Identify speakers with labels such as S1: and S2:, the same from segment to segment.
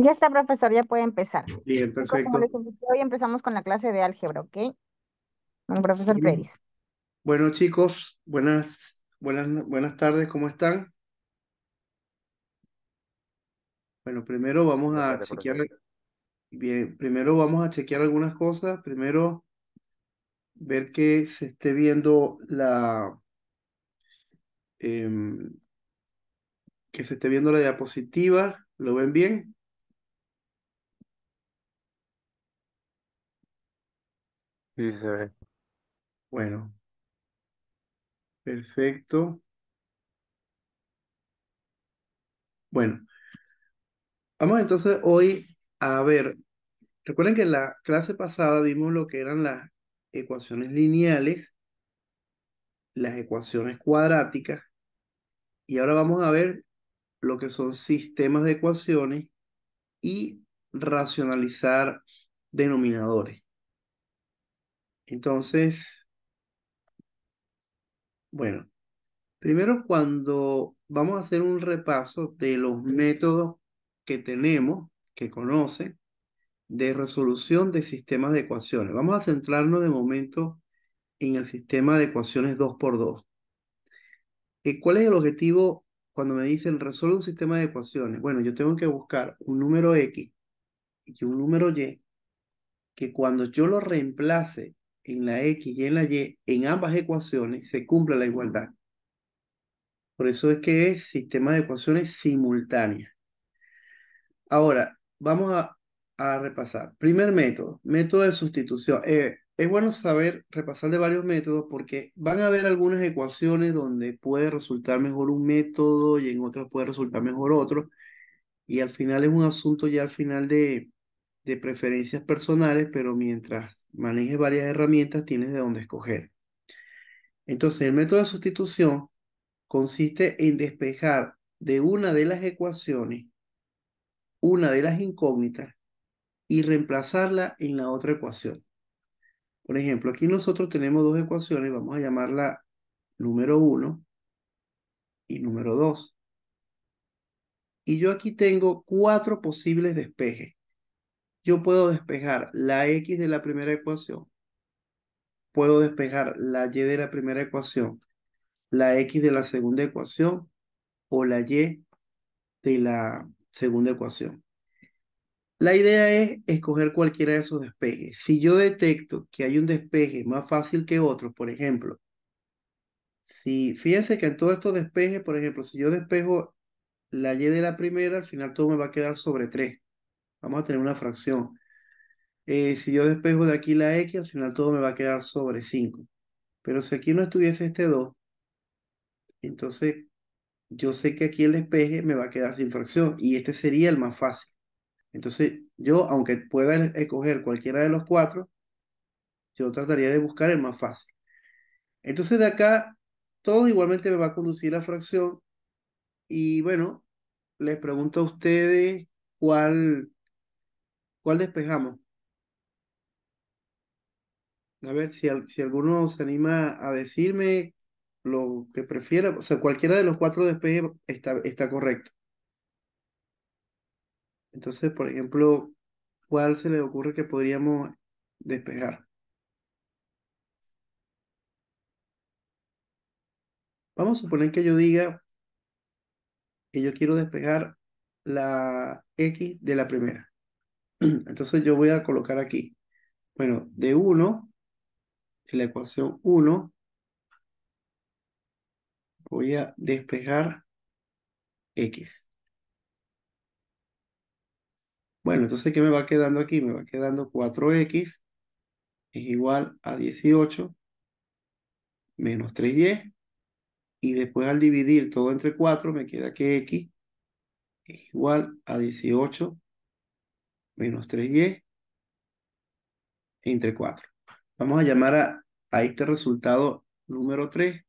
S1: Ya está, profesor, ya puede empezar. Bien, perfecto. hoy empezamos con la clase de álgebra, ¿ok? Con profesor Pérez.
S2: Bueno, chicos, buenas, buenas, buenas tardes, ¿cómo están? Bueno, primero vamos a chequear. Bien, primero vamos a chequear algunas cosas. Primero, ver que se esté viendo la. Em, que se esté viendo la diapositiva. ¿Lo ven bien? Sí, se ve. Bueno, perfecto. Bueno, vamos entonces hoy a ver. Recuerden que en la clase pasada vimos lo que eran las ecuaciones lineales, las ecuaciones cuadráticas, y ahora vamos a ver lo que son sistemas de ecuaciones y racionalizar denominadores. Entonces, bueno, primero cuando vamos a hacer un repaso de los métodos que tenemos, que conocen, de resolución de sistemas de ecuaciones. Vamos a centrarnos de momento en el sistema de ecuaciones 2x2. Eh, ¿Cuál es el objetivo cuando me dicen resuelve un sistema de ecuaciones? Bueno, yo tengo que buscar un número X y un número Y que cuando yo lo reemplace en la X y en la Y, en ambas ecuaciones se cumple la igualdad. Por eso es que es sistema de ecuaciones simultáneas. Ahora, vamos a, a repasar. Primer método, método de sustitución. Eh, es bueno saber repasar de varios métodos porque van a haber algunas ecuaciones donde puede resultar mejor un método y en otras puede resultar mejor otro. Y al final es un asunto ya al final de, de preferencias personales, pero mientras manejes varias herramientas tienes de dónde escoger. Entonces, el método de sustitución consiste en despejar de una de las ecuaciones una de las incógnitas y reemplazarla en la otra ecuación. Por ejemplo, aquí nosotros tenemos dos ecuaciones, vamos a llamarla número 1 y número 2. Y yo aquí tengo cuatro posibles despejes yo puedo despejar la x de la primera ecuación, puedo despejar la y de la primera ecuación, la x de la segunda ecuación o la y de la segunda ecuación. La idea es escoger cualquiera de esos despejes. Si yo detecto que hay un despeje más fácil que otro, por ejemplo, si fíjense que en todos estos despejes, por ejemplo, si yo despejo la y de la primera, al final todo me va a quedar sobre 3. Vamos a tener una fracción. Eh, si yo despejo de aquí la x, al final todo me va a quedar sobre 5. Pero si aquí no estuviese este 2, entonces yo sé que aquí el despeje me va a quedar sin fracción y este sería el más fácil. Entonces yo, aunque pueda escoger cualquiera de los cuatro, yo trataría de buscar el más fácil. Entonces de acá, todo igualmente me va a conducir a fracción. Y bueno, les pregunto a ustedes cuál ¿Cuál despejamos? A ver si, si alguno se anima a decirme lo que prefiera. O sea, cualquiera de los cuatro despejes está, está correcto. Entonces, por ejemplo, ¿cuál se le ocurre que podríamos despejar? Vamos a suponer que yo diga que yo quiero despejar la X de la primera. Entonces yo voy a colocar aquí. Bueno, de 1, en la ecuación 1, voy a despejar x. Bueno, entonces, ¿qué me va quedando aquí? Me va quedando 4x es igual a 18 menos 3y. Y después al dividir todo entre 4, me queda que x es igual a 18 menos 3y entre 4. Vamos a llamar a, este resultado número 3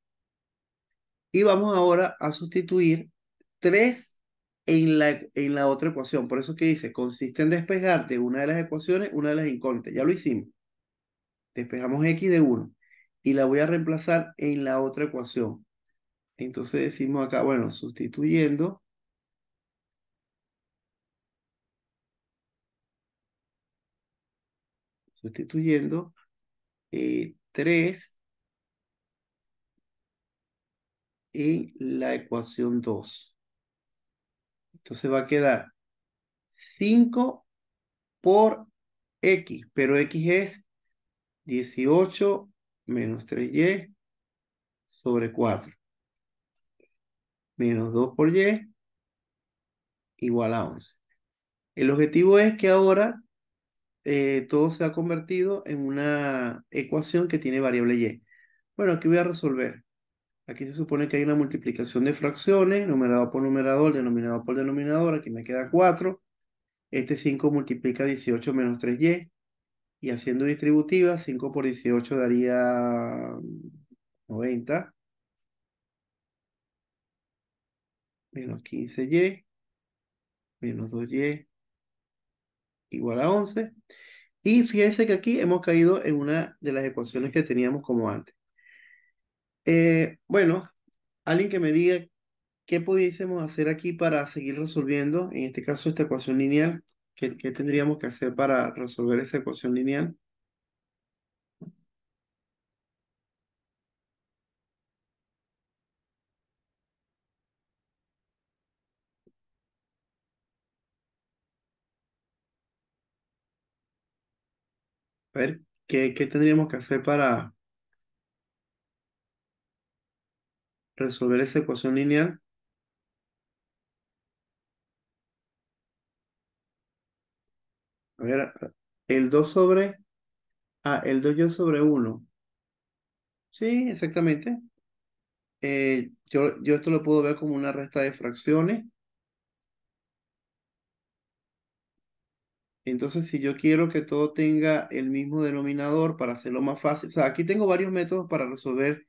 S2: y vamos ahora a sustituir 3 en la, en la otra ecuación. Por eso que dice, consiste en despejar de una de las ecuaciones una de las incógnitas. Ya lo hicimos. Despejamos x de 1 y la voy a reemplazar en la otra ecuación. Entonces decimos acá, bueno, sustituyendo sustituyendo 3 eh, en la ecuación 2. Entonces va a quedar 5 por x, pero x es 18 menos 3y sobre 4. Menos 2 por y igual a 11. El objetivo es que ahora eh, todo se ha convertido en una ecuación que tiene variable y. Bueno, aquí voy a resolver. Aquí se supone que hay una multiplicación de fracciones, numerador por numerador, denominador por denominador, aquí me queda 4. Este 5 multiplica 18 menos 3y. Y haciendo distributiva, 5 por 18 daría 90. Menos 15y. Menos 2y igual a 11. Y fíjense que aquí hemos caído en una de las ecuaciones que teníamos como antes. Eh, bueno, alguien que me diga qué pudiésemos hacer aquí para seguir resolviendo, en este caso esta ecuación lineal, ¿qué, qué tendríamos que hacer para resolver esa ecuación lineal? A ver, ¿qué, tendríamos que hacer para resolver esa ecuación lineal? A ver, el 2 sobre... Ah, el 2y sobre 1. Sí, exactamente. Eh, yo, yo esto lo puedo ver como una resta de fracciones. Entonces, si yo quiero que todo tenga el mismo denominador para hacerlo más fácil, o sea, aquí tengo varios métodos para resolver,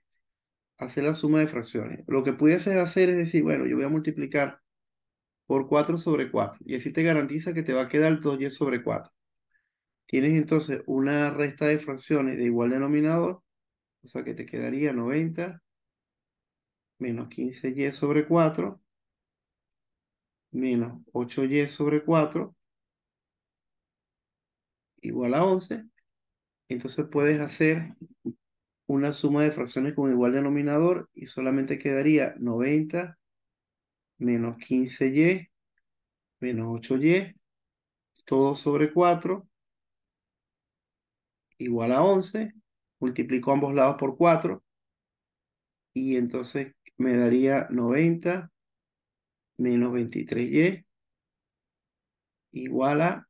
S2: hacer la suma de fracciones. Lo que pudiese hacer es decir, bueno, yo voy a multiplicar por 4 sobre 4, y así te garantiza que te va a quedar 2y sobre 4. Tienes entonces una resta de fracciones de igual denominador, o sea que te quedaría 90 menos 15y sobre 4 menos 8y sobre 4 igual a 11, entonces puedes hacer una suma de fracciones con igual denominador y solamente quedaría 90 menos 15y menos 8y, todo sobre 4, igual a 11, multiplico ambos lados por 4 y entonces me daría 90 menos 23y igual a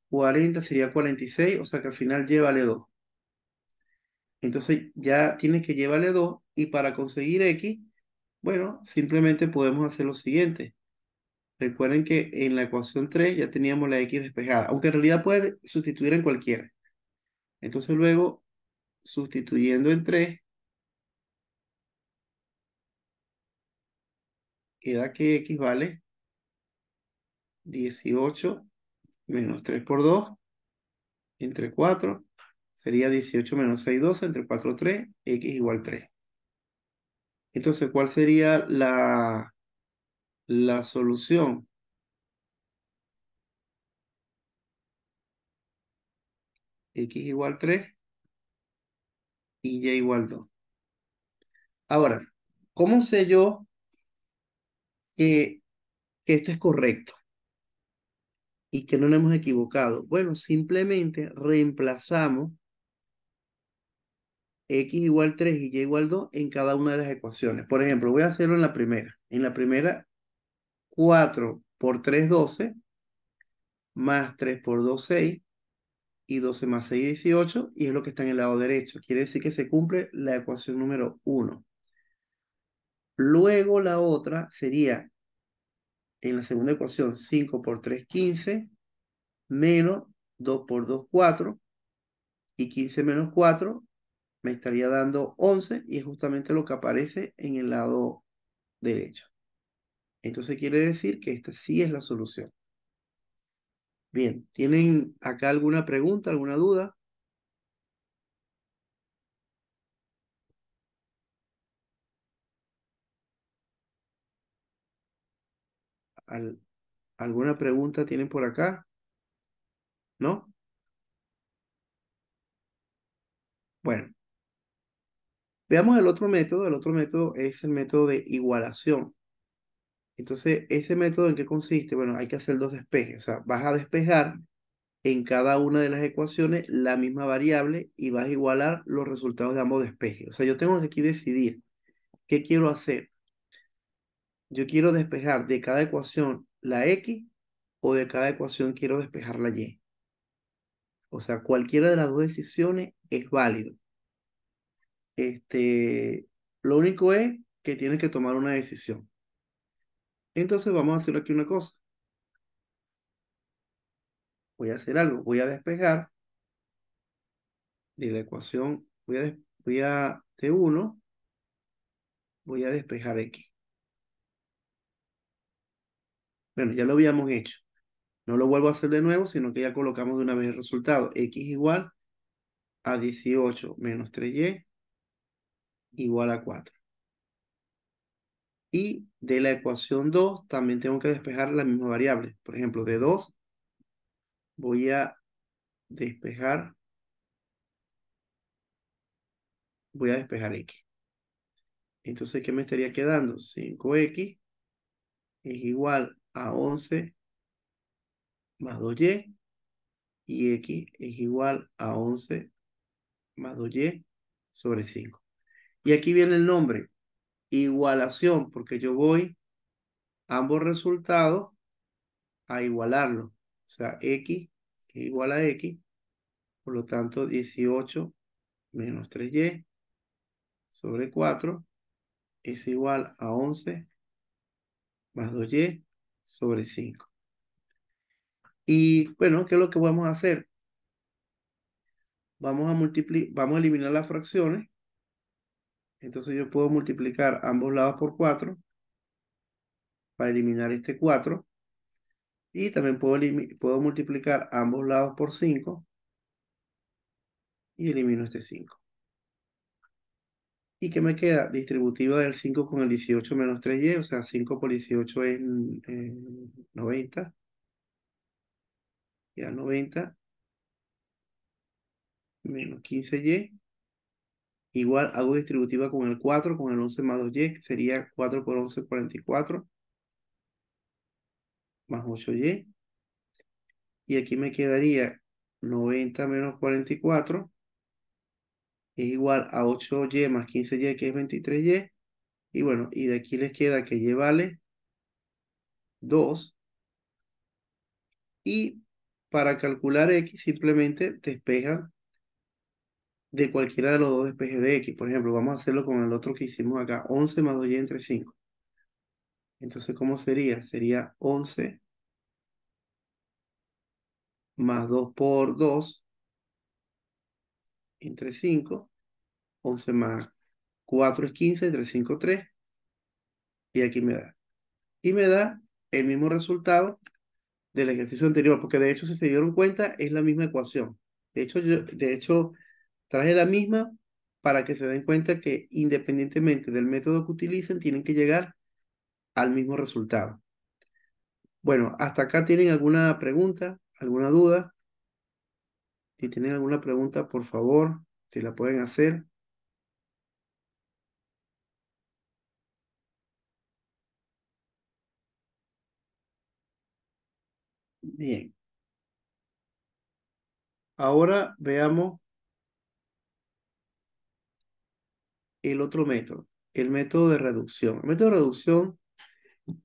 S2: 40 sería 46, o sea que al final llévale 2. Entonces ya tienes que llevarle 2 y para conseguir X, bueno, simplemente podemos hacer lo siguiente. Recuerden que en la ecuación 3 ya teníamos la X despejada, aunque en realidad puede sustituir en cualquiera. Entonces luego, sustituyendo en 3, queda que X vale 18 menos 3 por 2, entre 4, sería 18 menos 6, 12, entre 4, 3, x igual 3. Entonces, ¿cuál sería la, la solución? x igual 3 y y igual 2. Ahora, ¿cómo sé yo que esto es correcto? y que no nos hemos equivocado? Bueno, simplemente reemplazamos x igual 3 y y igual 2 en cada una de las ecuaciones. Por ejemplo, voy a hacerlo en la primera. En la primera, 4 por 3, 12, más 3 por 2, 6, y 12 más 6, 18, y es lo que está en el lado derecho. Quiere decir que se cumple la ecuación número 1. Luego la otra sería en la segunda ecuación 5 por 3, 15, menos 2 por 2, 4, y 15 menos 4 me estaría dando 11 y es justamente lo que aparece en el lado derecho. Entonces quiere decir que esta sí es la solución. Bien, ¿tienen acá alguna pregunta, alguna duda? ¿Alguna pregunta tienen por acá? ¿No? Bueno. Veamos el otro método. El otro método es el método de igualación. Entonces, ese método en qué consiste? Bueno, hay que hacer dos despejes. O sea, vas a despejar en cada una de las ecuaciones la misma variable y vas a igualar los resultados de ambos despejes. O sea, yo tengo que aquí decidir qué quiero hacer yo quiero despejar de cada ecuación la X o de cada ecuación quiero despejar la Y. O sea, cualquiera de las dos decisiones es válido. Este, lo único es que tienes que tomar una decisión. Entonces vamos a hacer aquí una cosa. Voy a hacer algo. Voy a despejar de la ecuación. Voy a, voy de 1. Voy a despejar X. Bueno, ya lo habíamos hecho. No lo vuelvo a hacer de nuevo, sino que ya colocamos de una vez el resultado. X igual a 18 menos 3Y igual a 4. Y de la ecuación 2 también tengo que despejar la misma variable. Por ejemplo, de 2 voy a despejar voy a despejar x. Entonces, ¿qué me estaría quedando? 5x es igual a 11 más 2y y x es igual a 11 más 2y sobre 5. Y aquí viene el nombre, igualación, porque yo voy ambos resultados a igualarlo. O sea, x es igual a x, por lo tanto 18 menos 3y sobre 4 es igual a 11 más 2y sobre 5. Y bueno, ¿qué es lo que vamos a hacer? Vamos a, multiplicar, vamos a eliminar las fracciones. Entonces yo puedo multiplicar ambos lados por 4 para eliminar este 4. Y también puedo, puedo multiplicar ambos lados por 5 y elimino este 5. ¿Y qué me queda? Distributiva del 5 con el 18 menos 3y, o sea, 5 por 18 es 90. Ya 90 menos 15y. Igual hago distributiva con el 4, con el 11 más 2y, que sería 4 por 11, 44. Más 8y. Y aquí me quedaría 90 menos 44 es igual a 8y más 15y, que es 23y. Y bueno, y de aquí les queda que y vale 2. Y para calcular x simplemente despejan de cualquiera de los dos despejes de x. Por ejemplo, vamos a hacerlo con el otro que hicimos acá, 11 más 2y entre 5. Entonces, ¿cómo sería? Sería 11 más 2 por 2 entre 5. 11 más 4 es 15, entre 5 3. Y aquí me da. Y me da el mismo resultado del ejercicio anterior, porque de hecho, si se dieron cuenta, es la misma ecuación. De hecho, yo, de hecho traje la misma para que se den cuenta que independientemente del método que utilicen, tienen que llegar al mismo resultado. Bueno, hasta acá tienen alguna pregunta, alguna duda. Si tienen alguna pregunta, por favor, si la pueden hacer. Bien. Ahora veamos el otro método, el método de reducción. El método de reducción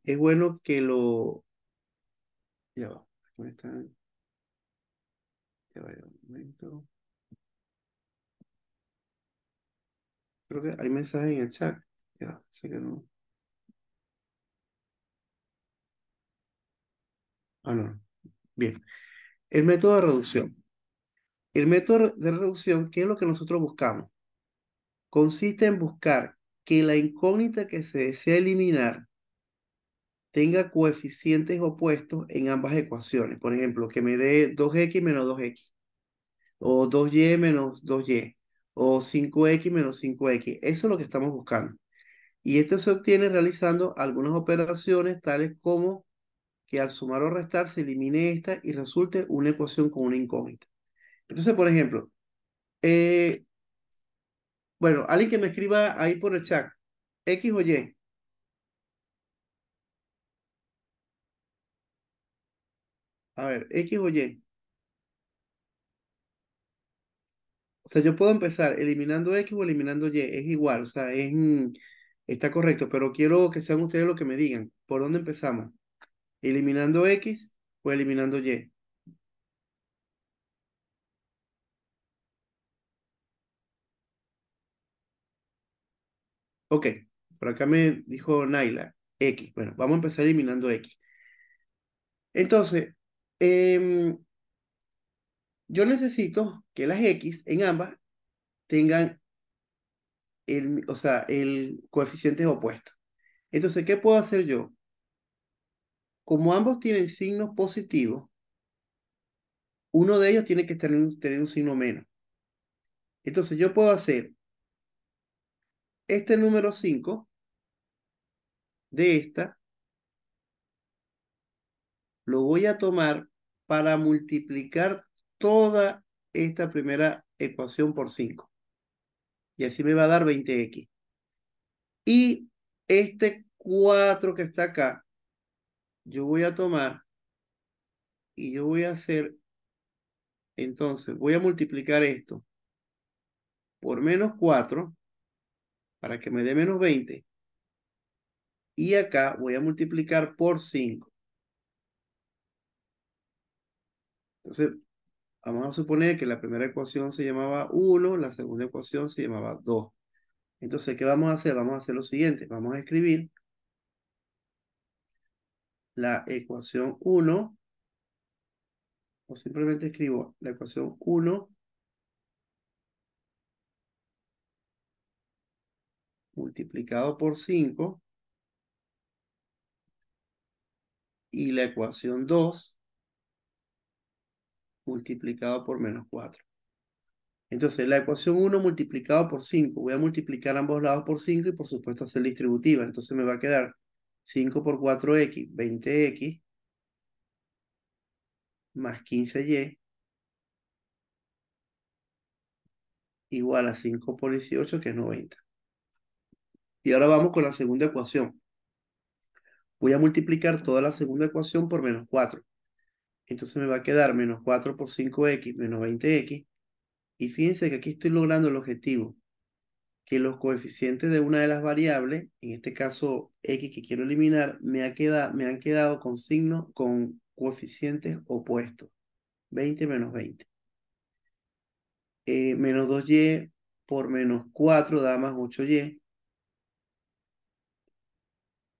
S2: es bueno que lo... Ya va. ¿Cómo están? momento. Creo que hay mensajes en el chat. Ya, sé que ah, no. Bien. El método de reducción. El método de reducción, ¿qué es lo que nosotros buscamos? Consiste en buscar que la incógnita que se desea eliminar tenga coeficientes opuestos en ambas ecuaciones. Por ejemplo, que me dé 2x menos 2x, o 2y menos 2y, o 5x menos 5x. Eso es lo que estamos buscando. Y esto se obtiene realizando algunas operaciones tales como que al sumar o restar se elimine esta y resulte una ecuación con una incógnita. Entonces, por ejemplo, eh, bueno, alguien que me escriba ahí por el chat, X o Y, A ver, X o Y. O sea, yo puedo empezar eliminando X o eliminando Y, es igual, o sea, es, mm, está correcto, pero quiero que sean ustedes los que me digan, ¿por dónde empezamos? ¿Eliminando X o eliminando Y? Ok, por acá me dijo Naila, X. Bueno, vamos a empezar eliminando X. Entonces, Em, yo necesito que las X en ambas tengan el, o sea, el coeficiente opuesto. Entonces, ¿qué puedo hacer yo? Como ambos tienen signos positivos, uno de ellos tiene que tener un, tener un signo menos. Entonces, yo puedo hacer este número 5 de esta lo voy a tomar para multiplicar toda esta primera ecuación por 5. Y así me va a dar 20x. Y este 4 que está acá, yo voy a tomar y yo voy a hacer, entonces voy a multiplicar esto por menos 4 para que me dé menos 20. Y acá voy a multiplicar por 5. Entonces, vamos a suponer que la primera ecuación se llamaba 1, la segunda ecuación se llamaba 2. Entonces, ¿qué vamos a hacer? Vamos a hacer lo siguiente. Vamos a escribir la ecuación 1, o simplemente escribo la ecuación 1 multiplicado por 5 y la ecuación 2 multiplicado por menos 4. Entonces, la ecuación 1 multiplicado por 5, voy a multiplicar ambos lados por 5 y por supuesto hacer distributiva. Entonces me va a quedar 5 por 4x, 20x, más 15y, igual a 5 por 18, que es 90. Y ahora vamos con la segunda ecuación. Voy a multiplicar toda la segunda ecuación por menos 4 entonces me va a quedar menos 4 por 5x menos 20x. Y fíjense que aquí estoy logrando el objetivo, que los coeficientes de una de las variables, en este caso x que quiero eliminar, me, han quedado con signos, con coeficientes opuestos. 20 menos 20. Eh, menos 2y por menos 4 da más 8y.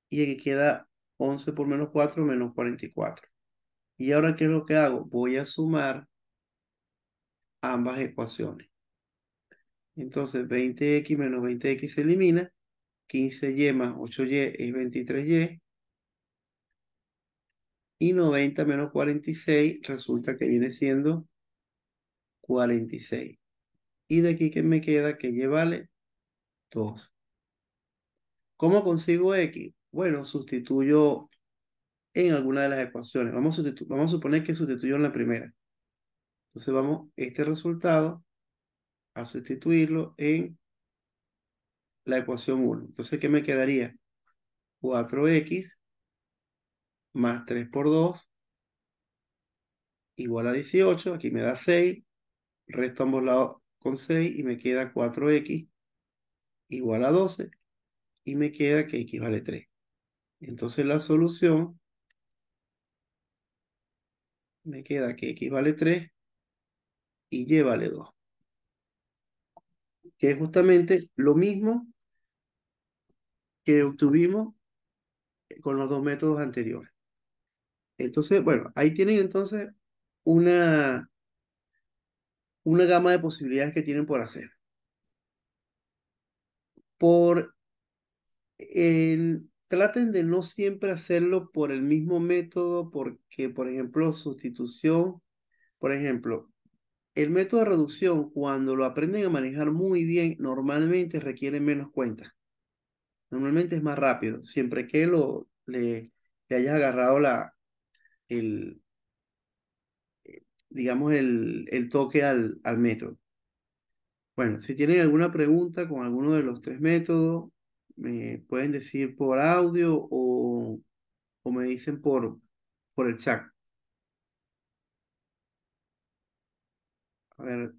S2: Y aquí queda 11 por menos 4 menos 44. Y ahora, ¿qué es lo que hago? Voy a sumar ambas ecuaciones. Entonces, 20x menos 20x se elimina. 15y más 8y es 23y. Y 90 menos 46 resulta que viene siendo 46. Y de aquí ¿qué me queda que y vale 2. ¿Cómo consigo x? Bueno, sustituyo en alguna de las ecuaciones. Vamos a, vamos a suponer que sustituyó en la primera. Entonces vamos este resultado a sustituirlo en la ecuación 1. Entonces, ¿qué me quedaría? 4x más 3 por 2 igual a 18. Aquí me da 6. Resto ambos lados con 6 y me queda 4x igual a 12. Y me queda que x vale 3. Entonces la solución me queda que x vale 3 y y vale 2. Que es justamente lo mismo que obtuvimos con los dos métodos anteriores. Entonces, bueno, ahí tienen entonces una, una gama de posibilidades que tienen por hacer. Por el traten de no siempre hacerlo por el mismo método, porque, por ejemplo, sustitución, por ejemplo, el método de reducción, cuando lo aprenden a manejar muy bien, normalmente requiere menos cuentas. Normalmente es más rápido, siempre que lo, le, hayas agarrado la, el, eh, digamos, el, toque al, al método. Bueno, si tienen alguna pregunta con alguno de los tres métodos, me pueden decir por audio o, o me dicen por, por el chat. A ver,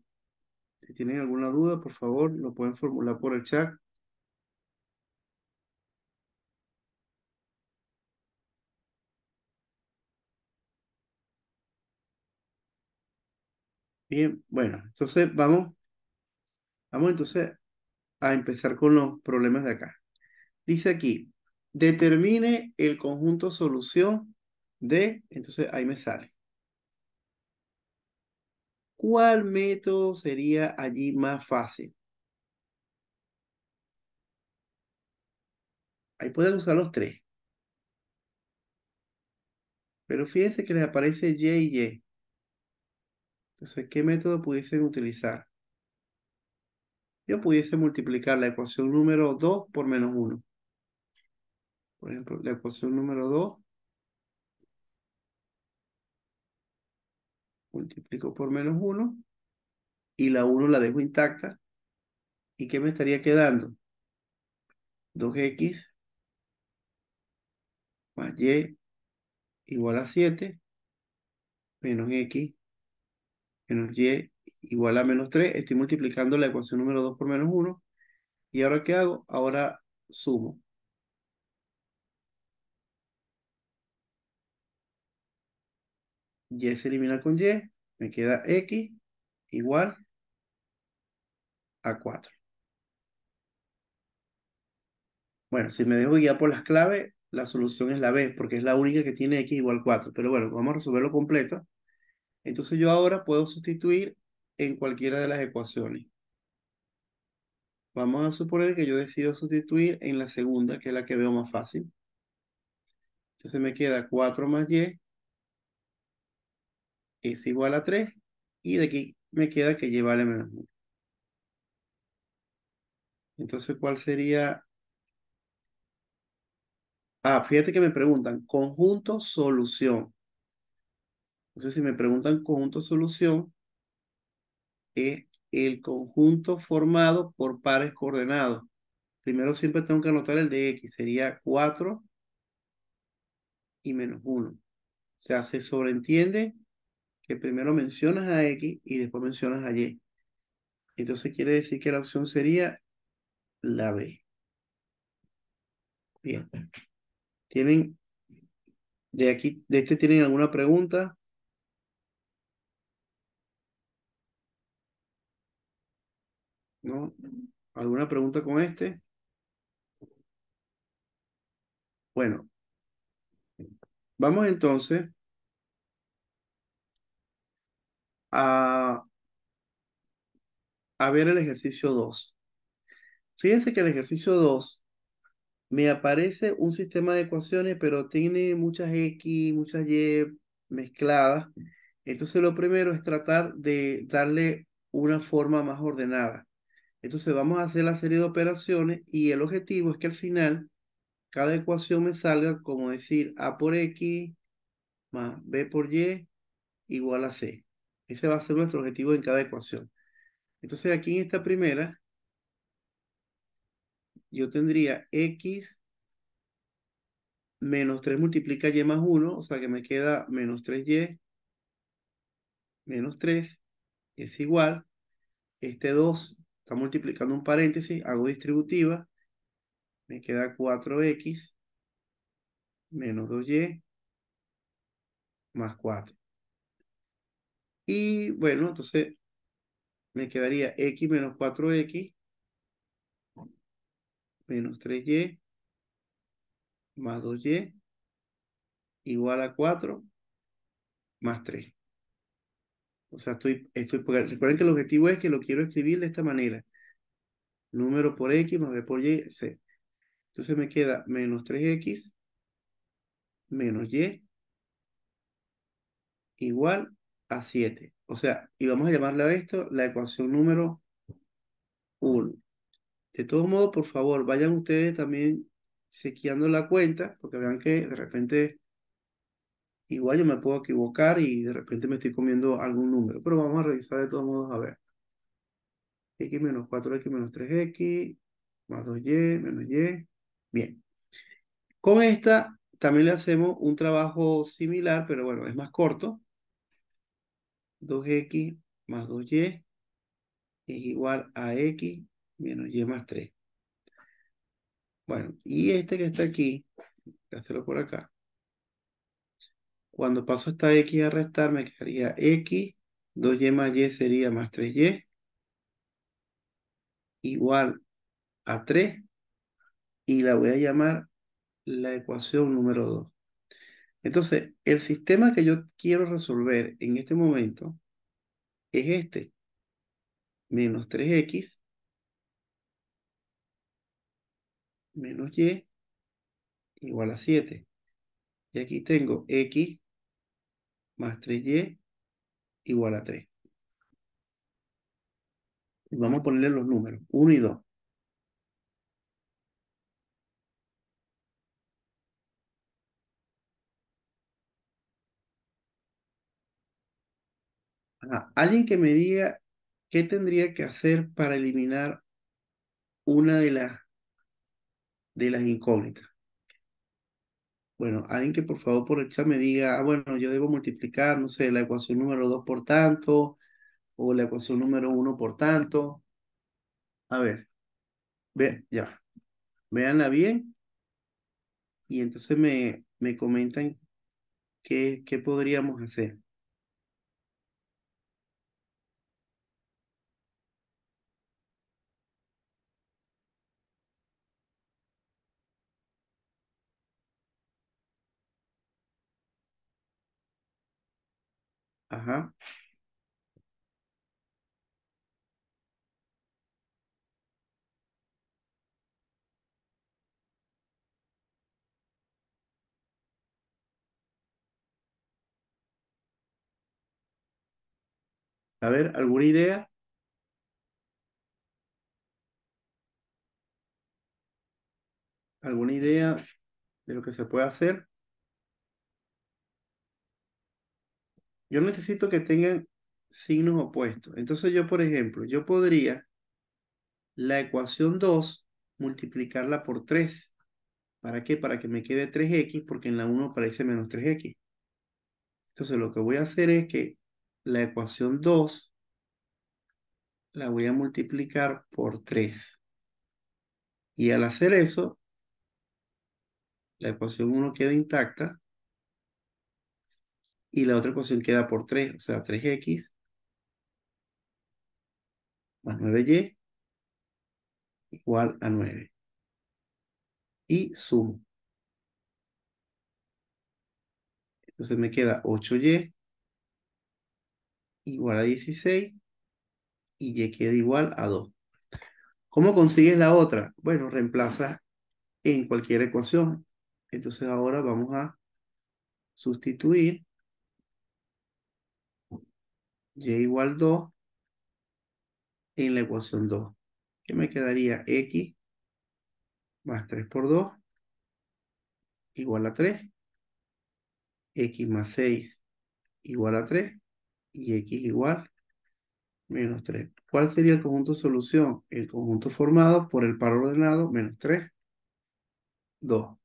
S2: si tienen alguna duda, por favor, lo pueden formular por el chat. Bien, bueno, entonces vamos, vamos entonces a empezar con los problemas de acá. Dice aquí, determine el conjunto solución de, entonces ahí me sale. ¿Cuál método sería allí más fácil? Ahí pueden usar los tres. Pero fíjense que les aparece Y y Entonces, ¿qué método pudiesen utilizar? Yo pudiese multiplicar la ecuación número 2 por menos 1. Por ejemplo, la ecuación número 2. Multiplico por menos 1. Y la 1 la dejo intacta. ¿Y qué me estaría quedando? 2x más y igual a 7 menos x menos y igual a menos 3. Estoy multiplicando la ecuación número 2 por menos 1. ¿Y ahora qué hago? Ahora sumo. Y se elimina con Y, me queda X igual a 4. Bueno, si me dejo guiar por las claves, la solución es la B, porque es la única que tiene X igual a 4. Pero bueno, vamos a resolverlo completo. Entonces yo ahora puedo sustituir en cualquiera de las ecuaciones. Vamos a suponer que yo decido sustituir en la segunda, que es la que veo más fácil. Entonces me queda 4 más y es igual a 3 y de aquí me queda que vale menos 1. Entonces, ¿cuál sería? Ah, fíjate que me preguntan, conjunto solución. Entonces, si me preguntan conjunto solución, es el conjunto formado por pares coordenados. Primero siempre tengo que anotar el de x, sería 4 y menos 1. O sea, se sobreentiende que primero mencionas a X y después mencionas a Y. Entonces quiere decir que la opción sería la B. Bien. ¿Tienen de aquí, de este tienen alguna pregunta? ¿No? ¿Alguna pregunta con este? Bueno, vamos entonces a, ver el ejercicio 2. Fíjense que el ejercicio 2 me aparece un sistema de ecuaciones, pero tiene muchas X, muchas Y mezcladas. Entonces lo primero es tratar de darle una forma más ordenada. Entonces vamos a hacer la serie de operaciones y el objetivo es que al final cada ecuación me salga como decir A por X más B por Y igual a C. Ese va a ser nuestro objetivo en cada ecuación. Entonces aquí en esta primera, yo tendría x menos 3 multiplica y más 1, o sea que me queda menos 3y menos 3 es igual, este 2 está multiplicando un paréntesis, hago distributiva, me queda 4x menos 2y más 4. Y bueno, entonces me quedaría x menos 4x menos 3y más 2y igual a 4 más 3. O sea, estoy, estoy, recuerden que el objetivo es que lo quiero escribir de esta manera. Número por x más b por y, c. Entonces me queda menos 3x menos y igual a 7. O sea, y vamos a llamarle a esto la ecuación número 1. De todos modos, por favor, vayan ustedes también sequeando la cuenta, porque vean que de repente igual yo me puedo equivocar y de repente me estoy comiendo algún número, pero vamos a revisar de todos modos a ver. x menos 4x menos 3x, más 2y, menos y. Bien. Con esta también le hacemos un trabajo similar, pero bueno, es más corto. 2x más 2y es igual a x menos y más 3. Bueno, y este que está aquí, voy a hacerlo por acá. Cuando paso esta x a restar, me quedaría x, 2y más y sería más 3y, igual a 3, y la voy a llamar la ecuación número 2. Entonces, el sistema que yo quiero resolver en este momento es este. Menos 3x menos y igual a 7. Y aquí tengo x más 3y igual a 3. Y vamos a ponerle los números, 1 y 2. Ah, alguien que me diga qué tendría que hacer para eliminar una de las de las incógnitas. Bueno, alguien que por favor por el chat me diga, ah, bueno, yo debo multiplicar, no sé, la ecuación número 2 por tanto, o la ecuación número 1 por tanto. A ver, ve, ya, véanla bien. Y entonces me, me comentan qué, qué podríamos hacer. Ajá. A ver, ¿alguna idea? ¿Alguna idea de lo que se puede hacer? Yo necesito que tengan signos opuestos. Entonces yo, por ejemplo, yo podría la ecuación 2 multiplicarla por 3. ¿Para qué? Para que me quede 3x, porque en la 1 aparece menos 3x. Entonces lo que voy a hacer es que la ecuación 2 la voy a multiplicar por 3. Y al hacer eso, la ecuación 1 queda intacta y la otra ecuación queda por 3, o sea, 3x más 9y igual a 9. Y sumo. Entonces me queda 8y igual a 16 y y queda igual a 2. ¿Cómo consigues la otra? Bueno, reemplaza en cualquier ecuación. Entonces ahora vamos a sustituir y e igual 2 en la ecuación 2. ¿Qué me quedaría x más 3 por 2 igual a 3. x más 6 igual a 3. Y x igual menos 3. ¿Cuál sería el conjunto de solución? El conjunto formado por el par ordenado menos 3, 2.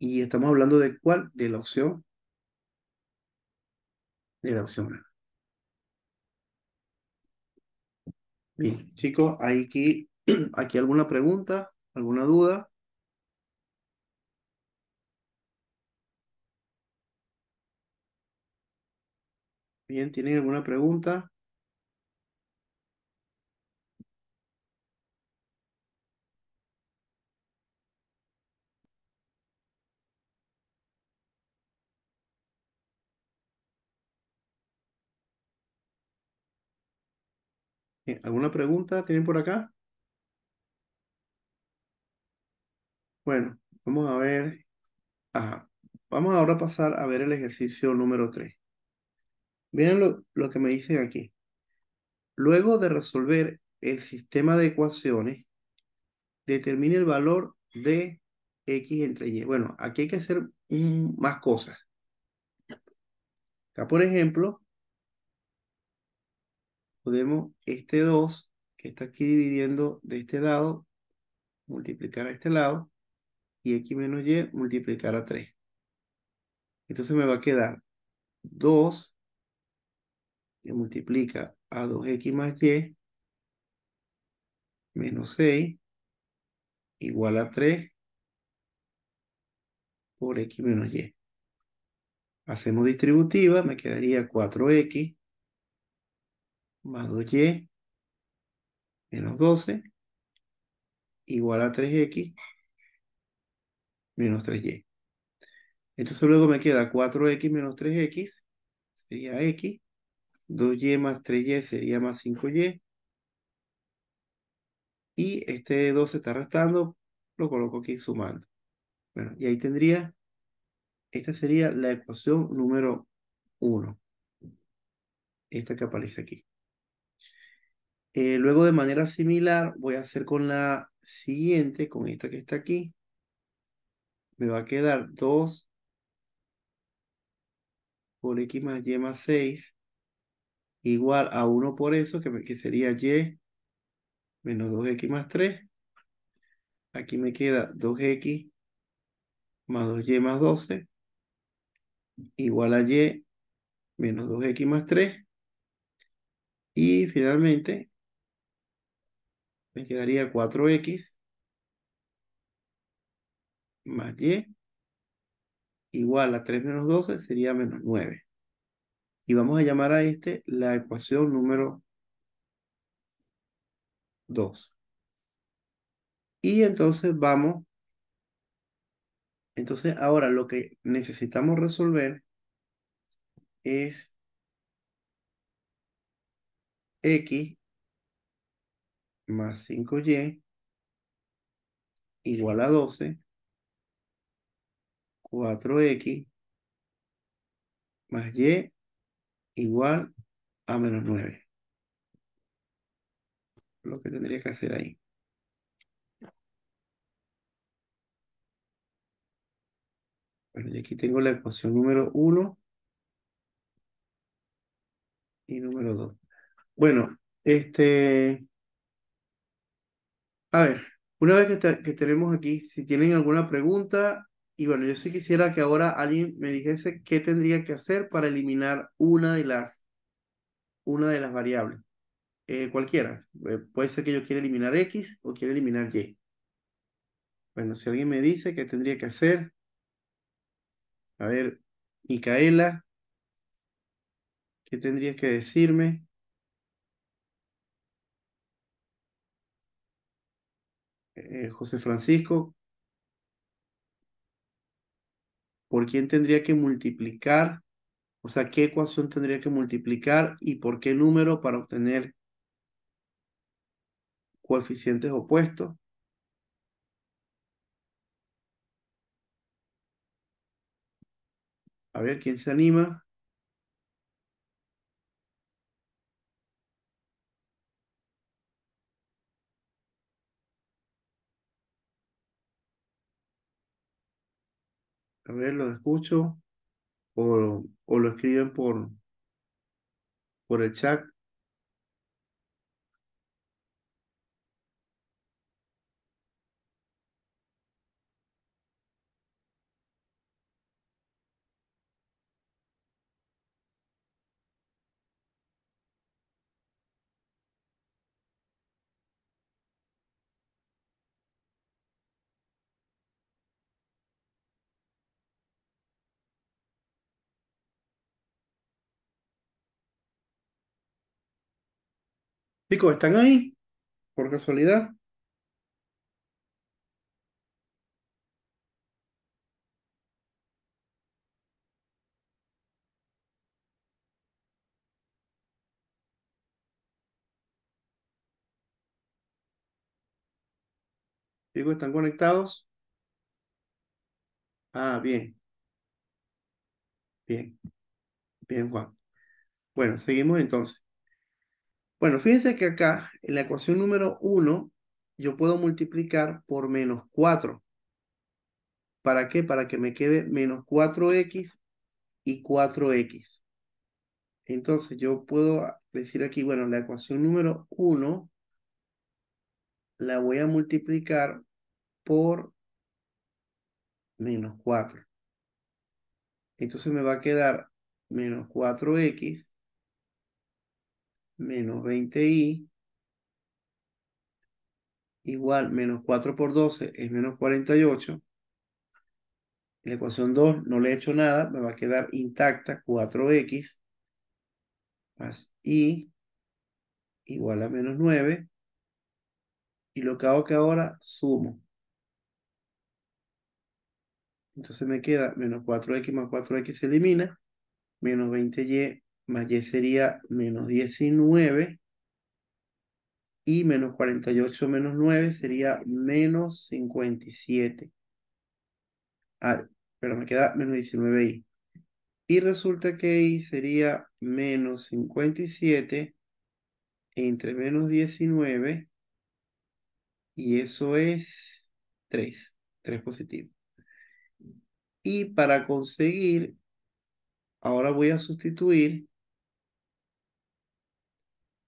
S2: Y estamos hablando de cuál? De la opción opción Bien, chicos, ¿hay aquí, aquí alguna pregunta, alguna duda? Bien, ¿tienen alguna pregunta? Eh, ¿Alguna pregunta tienen por acá? Bueno, vamos a ver. Ajá. Vamos ahora a pasar a ver el ejercicio número 3. Miren lo, que me dicen aquí. Luego de resolver el sistema de ecuaciones, determine el valor de x entre y. Bueno, aquí hay que hacer más cosas. Acá, por ejemplo, podemos este 2, que está aquí dividiendo de este lado, multiplicar a este lado, y x menos y multiplicar a 3. Entonces me va a quedar 2 que multiplica a 2x más y menos 6 igual a 3 por x menos y. Hacemos distributiva, me quedaría 4x más 2y menos 12 igual a 3x menos 3y. Entonces luego me queda 4x menos 3x sería x, 2y más 3y sería más 5y y este 12 está restando, lo coloco aquí sumando. Bueno, y ahí tendría, esta sería la ecuación número 1. Esta que aparece aquí. Eh, luego de manera similar voy a hacer con la siguiente, con esta que está aquí. Me va a quedar 2 por x más y más 6 igual a 1 por eso, que, que sería y menos 2x más 3. Aquí me queda 2x más 2y más 12 igual a y menos 2x más 3. Y finalmente me quedaría 4x más y igual a 3 menos 12 sería menos 9. Y vamos a llamar a este la ecuación número 2. Y entonces vamos. Entonces ahora lo que necesitamos resolver es x más 5y igual a 12, 4x más y igual a menos 9. Lo que tendría que hacer ahí. Bueno, y aquí tengo la ecuación número 1 y número 2. Bueno, este, a ver, una vez que, tenemos aquí, si tienen alguna pregunta, y bueno, yo sí quisiera que ahora alguien me dijese qué tendría que hacer para eliminar una de las, una de las variables. Eh, cualquiera. Eh, puede ser que yo quiera eliminar X o quiera eliminar Y. Bueno, si alguien me dice qué tendría que hacer. A ver, Micaela, ¿qué tendría que decirme? Eh, José Francisco, ¿por quién tendría que multiplicar? O sea, ¿qué ecuación tendría que multiplicar y por qué número para obtener coeficientes opuestos? A ver, ¿quién se anima? a ver, lo escucho o, o lo escriben por, por el chat. Chicos, ¿están ahí? Por casualidad. Chicos, ¿están conectados? Ah, bien. Bien. Bien, Juan. Bueno, seguimos entonces. Bueno, fíjense que acá en la ecuación número 1 yo puedo multiplicar por menos 4. ¿Para qué? Para que me quede menos 4x y 4x. Entonces yo puedo decir aquí, bueno, la ecuación número 1 la voy a multiplicar por menos 4. Entonces me va a quedar menos 4x menos 20i igual menos 4 por 12 es menos 48. La ecuación 2 no le he hecho nada, me va a quedar intacta 4x más i. igual a menos 9. Y lo que hago que ahora sumo. Entonces me queda menos 4x más 4x se elimina, menos 20y más y sería menos 19 y menos 48 menos 9 sería menos 57. Ah, pero me queda menos 19 i Y resulta que y sería menos 57 entre menos 19 y eso es 3, 3 positivo. Y para conseguir, ahora voy a sustituir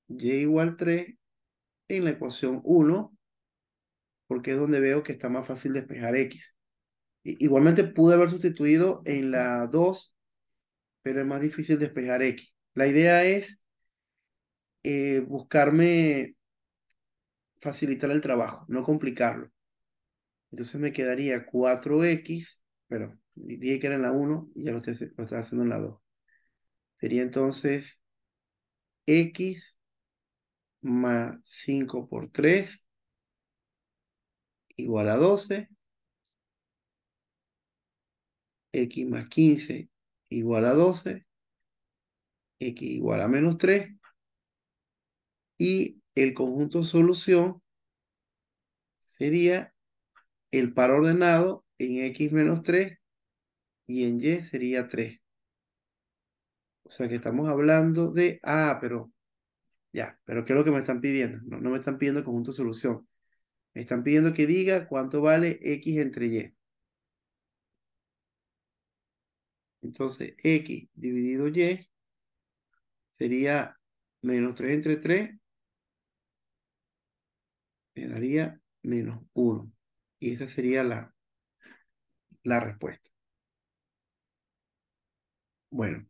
S2: y igual 3 en la ecuación 1, porque es donde veo que está más fácil despejar x. Igualmente pude haber sustituido en la 2, pero es más difícil despejar x. La idea es eh, buscarme facilitar el trabajo, no complicarlo. Entonces me quedaría 4x, pero dije que era en la 1 y ya lo estoy haciendo en la 2. Sería entonces x más 5 por 3 igual a 12. X más 15 igual a 12. X igual a menos 3. Y el conjunto solución sería el par ordenado en X menos 3 y en Y sería 3. O sea que estamos hablando de... Ah, pero ya, pero ¿qué es lo que me están pidiendo? No, me están pidiendo conjunto solución. Me están pidiendo que diga cuánto vale X entre Y. Entonces, X dividido Y sería menos 3 entre 3. Me daría menos 1. Y esa sería la, la respuesta. Bueno,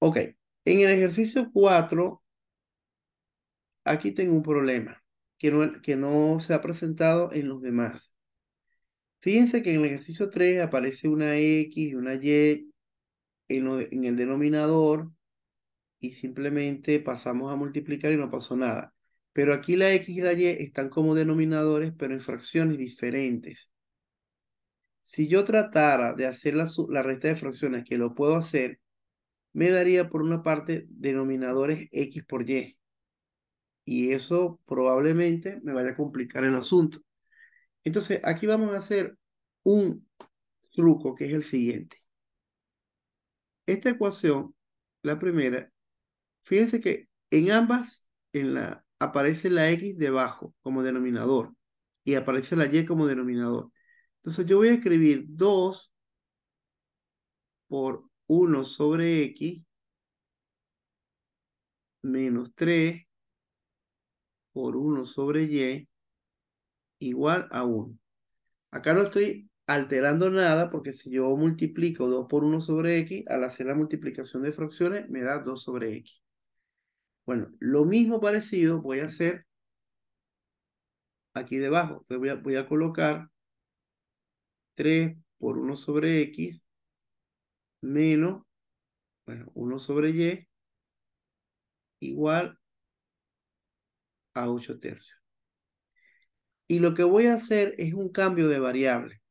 S2: Ok, en el ejercicio 4, aquí tengo un problema que no, que no se ha presentado en los demás. Fíjense que en el ejercicio 3 aparece una X y una Y en, el denominador y simplemente pasamos a multiplicar y no pasó nada. Pero aquí la X y la Y están como denominadores, pero en fracciones diferentes. Si yo tratara de hacer la, la resta de fracciones, que lo puedo hacer, me daría por una parte denominadores X por Y. Y eso probablemente me vaya a complicar el asunto. Entonces, aquí vamos a hacer un truco que es el siguiente. Esta ecuación, la primera, fíjense que en ambas en la, aparece la X debajo como denominador y aparece la Y como denominador. Entonces yo voy a escribir 2 por 1 sobre x menos 3 por 1 sobre y igual a 1. Acá no estoy alterando nada porque si yo multiplico 2 por 1 sobre x, al hacer la multiplicación de fracciones me da 2 sobre x. Bueno, lo mismo parecido voy a hacer aquí debajo. Entonces voy a, voy a colocar 3 por 1 sobre x menos, bueno, 1 sobre y igual a 8 tercios. Y lo que voy a hacer es un cambio de variable.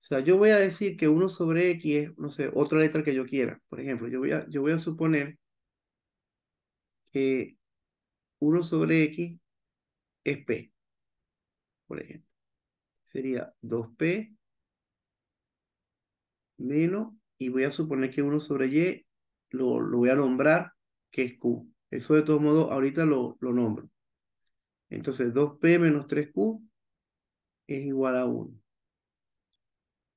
S2: O sea, yo voy a decir que 1 sobre x es, no sé, otra letra que yo quiera. Por ejemplo, yo voy a, yo voy a suponer que 1 sobre x es p. Por ejemplo, sería 2p menos y voy a suponer que 1 sobre y lo, voy a nombrar que es q. Eso de todos modos ahorita lo, lo nombro. Entonces 2p menos 3q es igual a 1.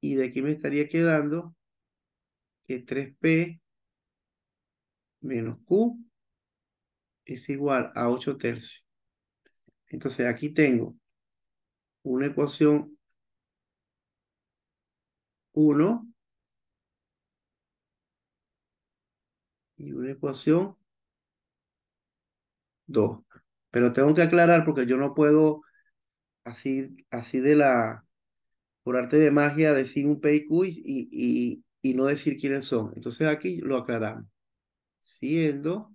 S2: Y de aquí me estaría quedando que 3p menos q es igual a 8 tercios. Entonces aquí tengo una ecuación 1 y una ecuación 2. Pero tengo que aclarar porque yo no puedo así, así de la, por arte de magia, decir un P y, y, y no decir quiénes son. Entonces aquí lo aclaramos. Siendo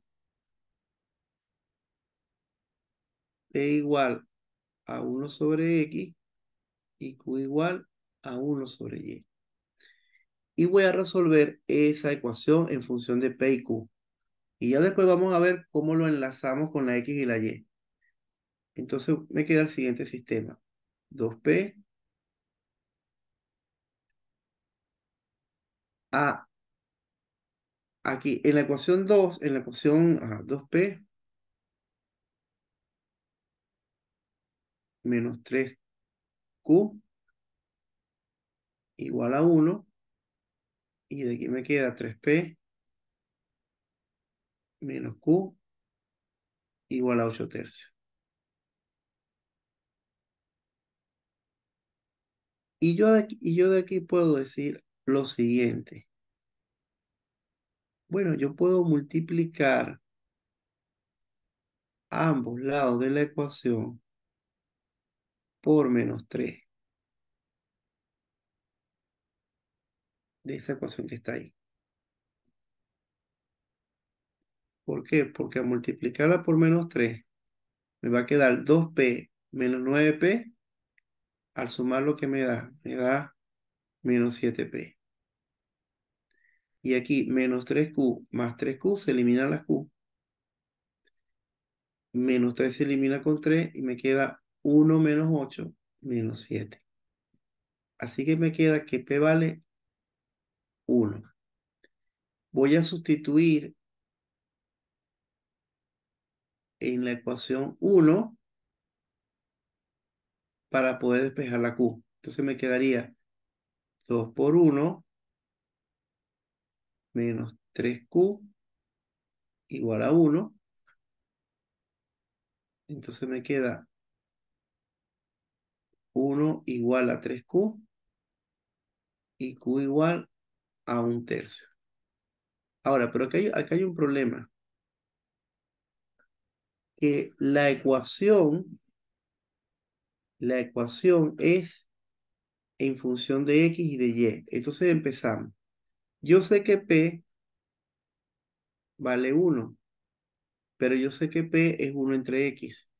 S2: P igual a 1 sobre X y Q igual a 1 sobre Y y voy a resolver esa ecuación en función de P y Q. Y ya después vamos a ver cómo lo enlazamos con la X y la Y. Entonces me queda el siguiente sistema. 2P A. Aquí, en la ecuación 2, en la ecuación 2P menos 3Q igual a 1 y de aquí me queda 3P menos Q igual a 8 tercios. Y yo de aquí, puedo decir lo siguiente. Bueno, yo puedo multiplicar ambos lados de la ecuación por menos 3. de esta ecuación que está ahí. ¿Por qué? Porque al multiplicarla por menos 3 me va a quedar 2p menos 9p. Al sumar lo que me da, me da menos 7p. Y aquí menos 3q más 3q se elimina las q. Menos 3 se elimina con 3 y me queda 1 menos 8 menos 7. Así que me queda que p vale 1. Voy a sustituir en la ecuación 1 para poder despejar la Q. Entonces me quedaría 2 por 1 menos 3Q igual a 1. Entonces me queda 1 igual a 3Q y Q igual a un tercio. Ahora, pero acá hay, hay un problema. Que la ecuación, la ecuación es en función de X y de Y. Entonces empezamos. Yo sé que P vale 1, pero yo sé que P es 1 entre X.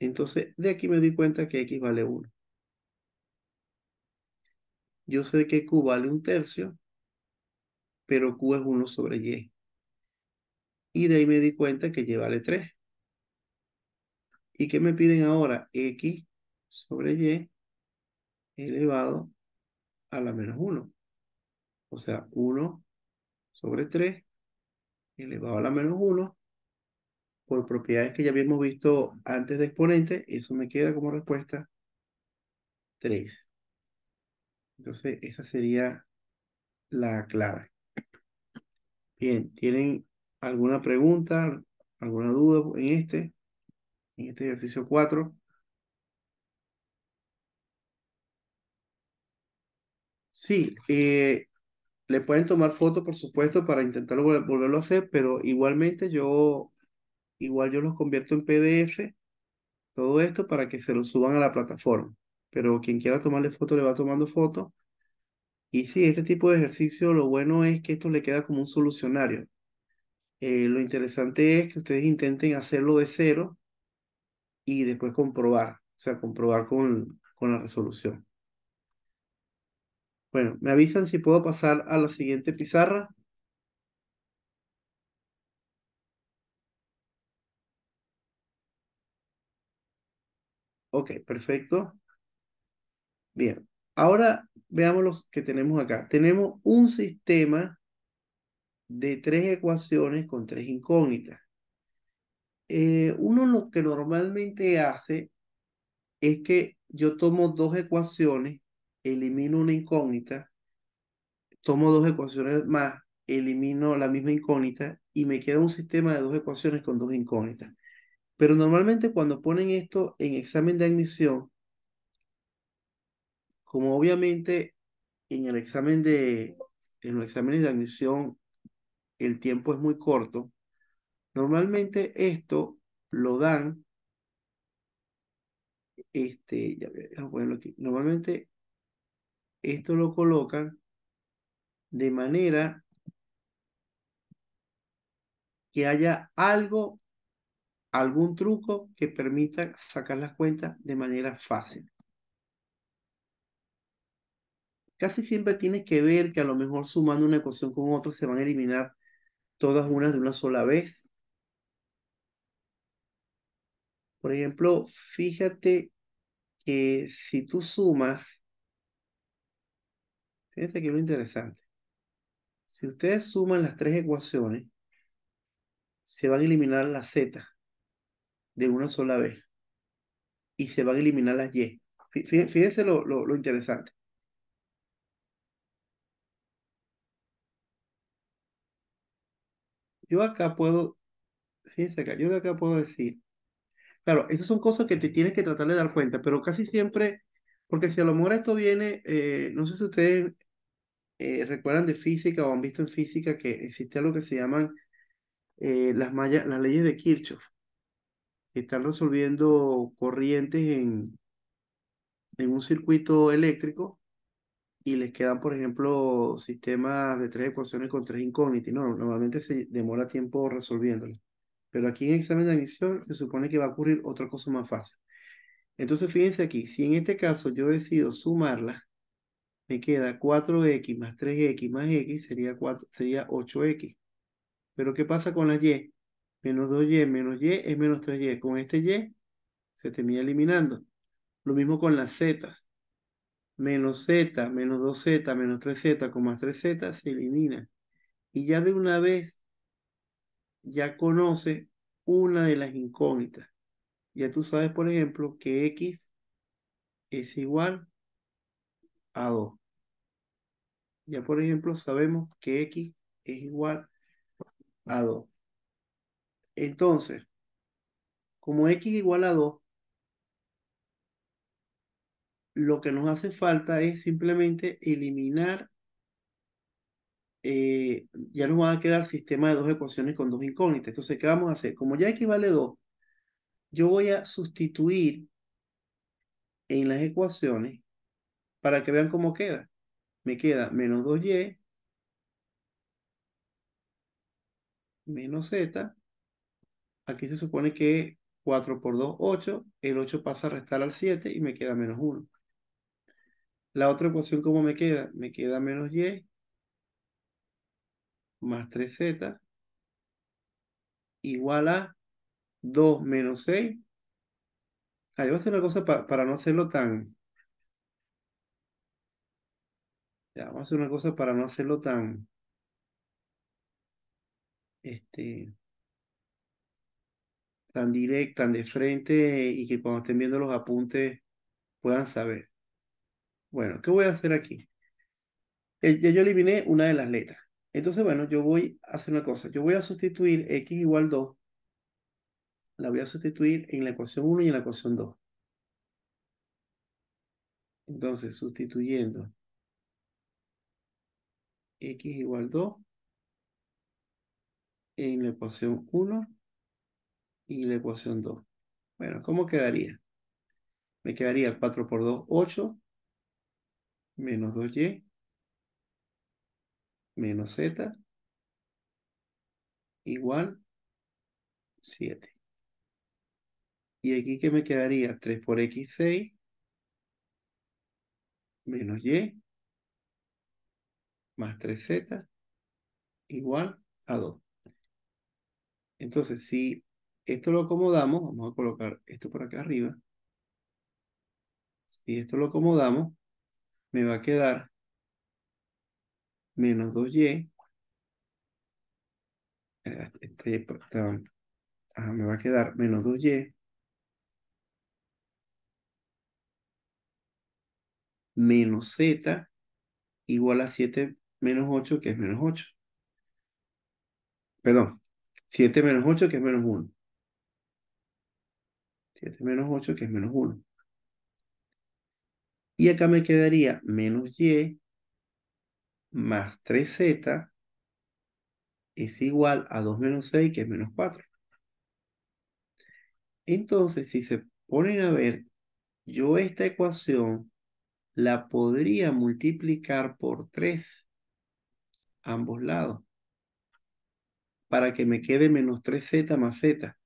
S2: Entonces, de aquí me doy cuenta que X vale 1. Yo sé que Q vale un tercio, pero Q es 1 sobre Y. Y de ahí me di cuenta que Y vale 3. ¿Y qué me piden ahora? X sobre Y elevado a la menos 1. O sea, 1 sobre 3 elevado a la menos 1 por propiedades que ya habíamos visto antes de exponente, eso me queda como respuesta 3. Entonces, esa sería la clave. Bien, ¿tienen alguna pregunta, alguna duda en este? En este ejercicio 4. Sí, eh, le pueden tomar fotos, por supuesto, para intentar volverlo a hacer, pero igualmente yo, igual yo los convierto en PDF, todo esto para que se lo suban a la plataforma pero quien quiera tomarle foto le va tomando foto. Y sí, este tipo de ejercicio lo bueno es que esto le queda como un solucionario. Eh, lo interesante es que ustedes intenten hacerlo de cero y después comprobar, o sea, comprobar con, con la resolución. Bueno, me avisan si puedo pasar a la siguiente pizarra. Ok, perfecto. Bien, ahora veamos los que tenemos acá. Tenemos un sistema de tres ecuaciones con tres incógnitas. Eh, uno lo que normalmente hace es que yo tomo dos ecuaciones, elimino una incógnita, tomo dos ecuaciones más, elimino la misma incógnita y me queda un sistema de dos ecuaciones con dos incógnitas. Pero normalmente cuando ponen esto en examen de admisión, como obviamente en el examen de, en los exámenes de admisión el tiempo es muy corto, normalmente esto lo dan, este, ya voy a ponerlo aquí, normalmente esto lo colocan de manera que haya algo, algún truco que permita sacar las cuentas de manera fácil casi siempre tienes que ver que a lo mejor sumando una ecuación con otra se van a eliminar todas unas de una sola vez. Por ejemplo, fíjate que si tú sumas, fíjense que es lo interesante, si ustedes suman las tres ecuaciones, se van a eliminar la z de una sola vez y se van a eliminar las y. Fíjense lo interesante. yo acá puedo, fíjense acá, yo de acá puedo decir, claro, esas son cosas que te tienes que tratar de dar cuenta, pero casi siempre, porque si a lo mejor esto viene, eh, no sé si ustedes eh, recuerdan de física o han visto en física que existe algo que se llaman eh, las, leyes de Kirchhoff, que están resolviendo corrientes en, en un circuito eléctrico y les quedan, por ejemplo, sistemas de tres ecuaciones con tres incógnitas. No, normalmente se demora tiempo resolviéndolo. Pero aquí en examen de admisión se supone que va a ocurrir otra cosa más fácil. Entonces, fíjense aquí, si en este caso yo decido sumarla, me queda 4x más 3x más x sería, sería 8x. Pero ¿qué pasa con la y? Menos 2y menos y es menos 3y. Con este y se termina eliminando. Lo mismo con las zetas menos z, menos 2z, menos 3z, con más 3z, se elimina. Y ya de una vez, ya conoce una de las incógnitas. Ya tú sabes, por ejemplo, que x es igual a 2. Ya, por ejemplo, sabemos que x es igual a 2. Entonces, como x es igual a 2, lo que nos hace falta es simplemente eliminar, eh, ya nos va a quedar sistema de dos ecuaciones con dos incógnitas. Entonces, ¿qué vamos a hacer? Como ya equivale 2, yo voy a sustituir en las ecuaciones para que vean cómo queda. Me queda menos 2y menos z. Aquí se supone que 4 por 2, 8. El 8 pasa a restar al 7 y me queda menos 1. La otra ecuación, ¿cómo me queda? Me queda menos y más 3z igual a 2 menos 6. Ah, yo voy a hacer una cosa para no hacerlo tan... Ya, vamos a hacer una cosa para no hacerlo tan... Este... Tan directa, tan de frente y que cuando estén viendo los apuntes puedan saber. Bueno, ¿qué voy a hacer aquí? Eh, ya yo eliminé una de las letras. Entonces, bueno, yo voy a hacer una cosa. Yo voy a sustituir x igual 2. La voy a sustituir en la ecuación 1 y en la ecuación 2. Entonces, sustituyendo x igual 2 en la ecuación 1 y la ecuación 2. Bueno, ¿cómo quedaría? Me quedaría 4 por 2, 8 menos 2y, menos z, igual 7. Y aquí que me quedaría 3 por x, 6, menos y, más 3z, igual a 2. Entonces, si esto lo acomodamos, vamos a colocar esto por acá arriba. Si esto lo acomodamos, me va a quedar menos 2y. Este, ah, me va a quedar menos 2y. Menos z igual a 7 menos 8, que es menos 8. Perdón, 7 menos 8, que es menos 1. 7 menos 8, que es menos 1. Y acá me quedaría menos y más 3z es igual a 2 menos 6, que es menos 4. Entonces, si se ponen a ver, yo esta ecuación la podría multiplicar por 3 ambos lados para que me quede menos 3z más z.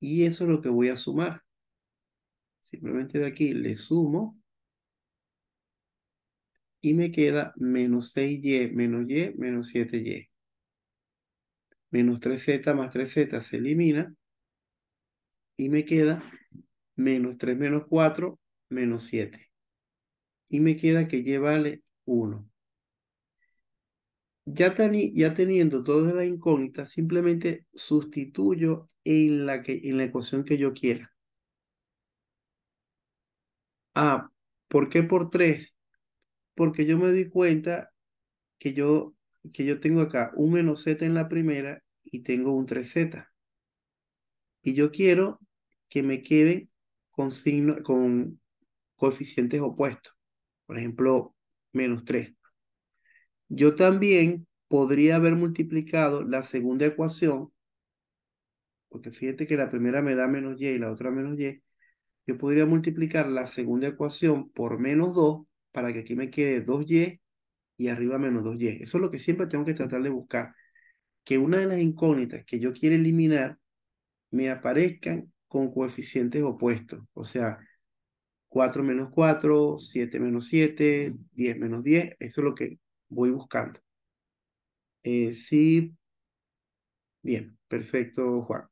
S2: Y eso es lo que voy a sumar. Simplemente de aquí le sumo y me queda menos 6y menos y menos 7y. Menos 3z más 3z se elimina y me queda menos 3 menos 4 menos 7. Y me queda que y vale 1. Ya, teniendo todas las incógnitas, simplemente sustituyo en la, en la ecuación que yo quiera. Ah, ¿por qué por 3? porque yo me di cuenta que yo, que yo tengo acá un menos z en la primera y tengo un 3z. Y yo quiero que me queden con, signo, con coeficientes opuestos. Por ejemplo, menos 3. Yo también podría haber multiplicado la segunda ecuación, porque fíjate que la primera me da menos y y la otra menos y. Yo podría multiplicar la segunda ecuación por menos 2 para que aquí me quede 2y y arriba menos 2y. Eso es lo que siempre tengo que tratar de buscar. Que una de las incógnitas que yo quiero eliminar me aparezcan con coeficientes opuestos. O sea, 4 menos 4, 7 menos 7, 10 menos 10. Eso es lo que voy buscando. Eh, sí. Bien, perfecto, Juan.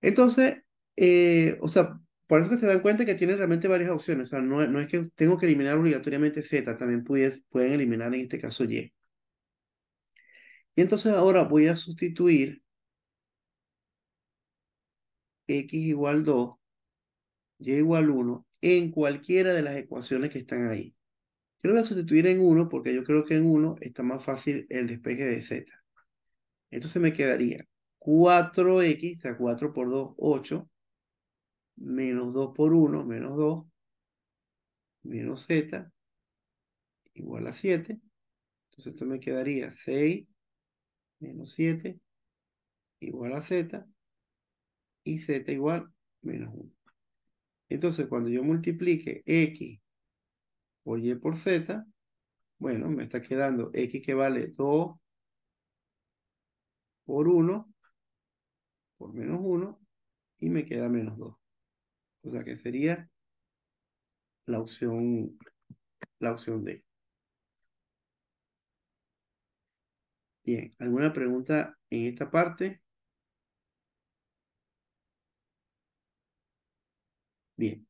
S2: Entonces, eh, o sea, por eso que se dan cuenta que tienen realmente varias opciones. O sea, no, es que tengo que eliminar obligatoriamente Z, también pueden eliminar en este caso Y. Y entonces ahora voy a sustituir X igual 2, Y igual 1 en cualquiera de las ecuaciones que están ahí. Yo lo voy a sustituir en 1 porque yo creo que en 1 está más fácil el despeje de Z. Entonces me quedaría 4X, o sea, 4 por 2, 8, menos 2 por 1, menos 2, menos z, igual a 7. Entonces esto me quedaría 6 menos 7 igual a z y z igual menos 1. Entonces cuando yo multiplique x por y por z, bueno, me está quedando x que vale 2 por 1 por menos 1 y me queda menos 2. O sea que sería la opción, la opción D. Bien, ¿alguna pregunta en esta parte? Bien.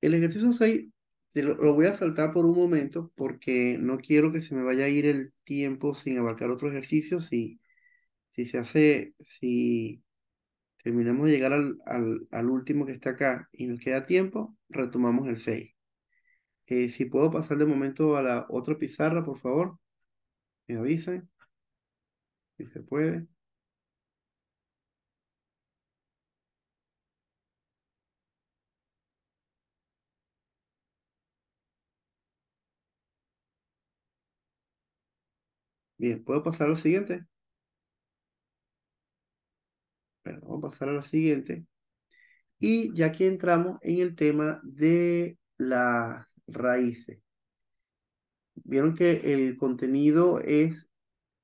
S2: El ejercicio 6 lo, voy a saltar por un momento porque no quiero que se me vaya a ir el tiempo sin abarcar otro ejercicio. Si, si se hace, si terminamos de llegar al, último que está acá y nos queda tiempo, retomamos el 6. Eh, si puedo pasar de momento a la otra pizarra, por favor, me avisen. Si se puede. Bien, ¿puedo pasar lo siguiente? Bueno, vamos a pasar a la siguiente. Y ya que entramos en el tema de las raíces. Vieron que el contenido es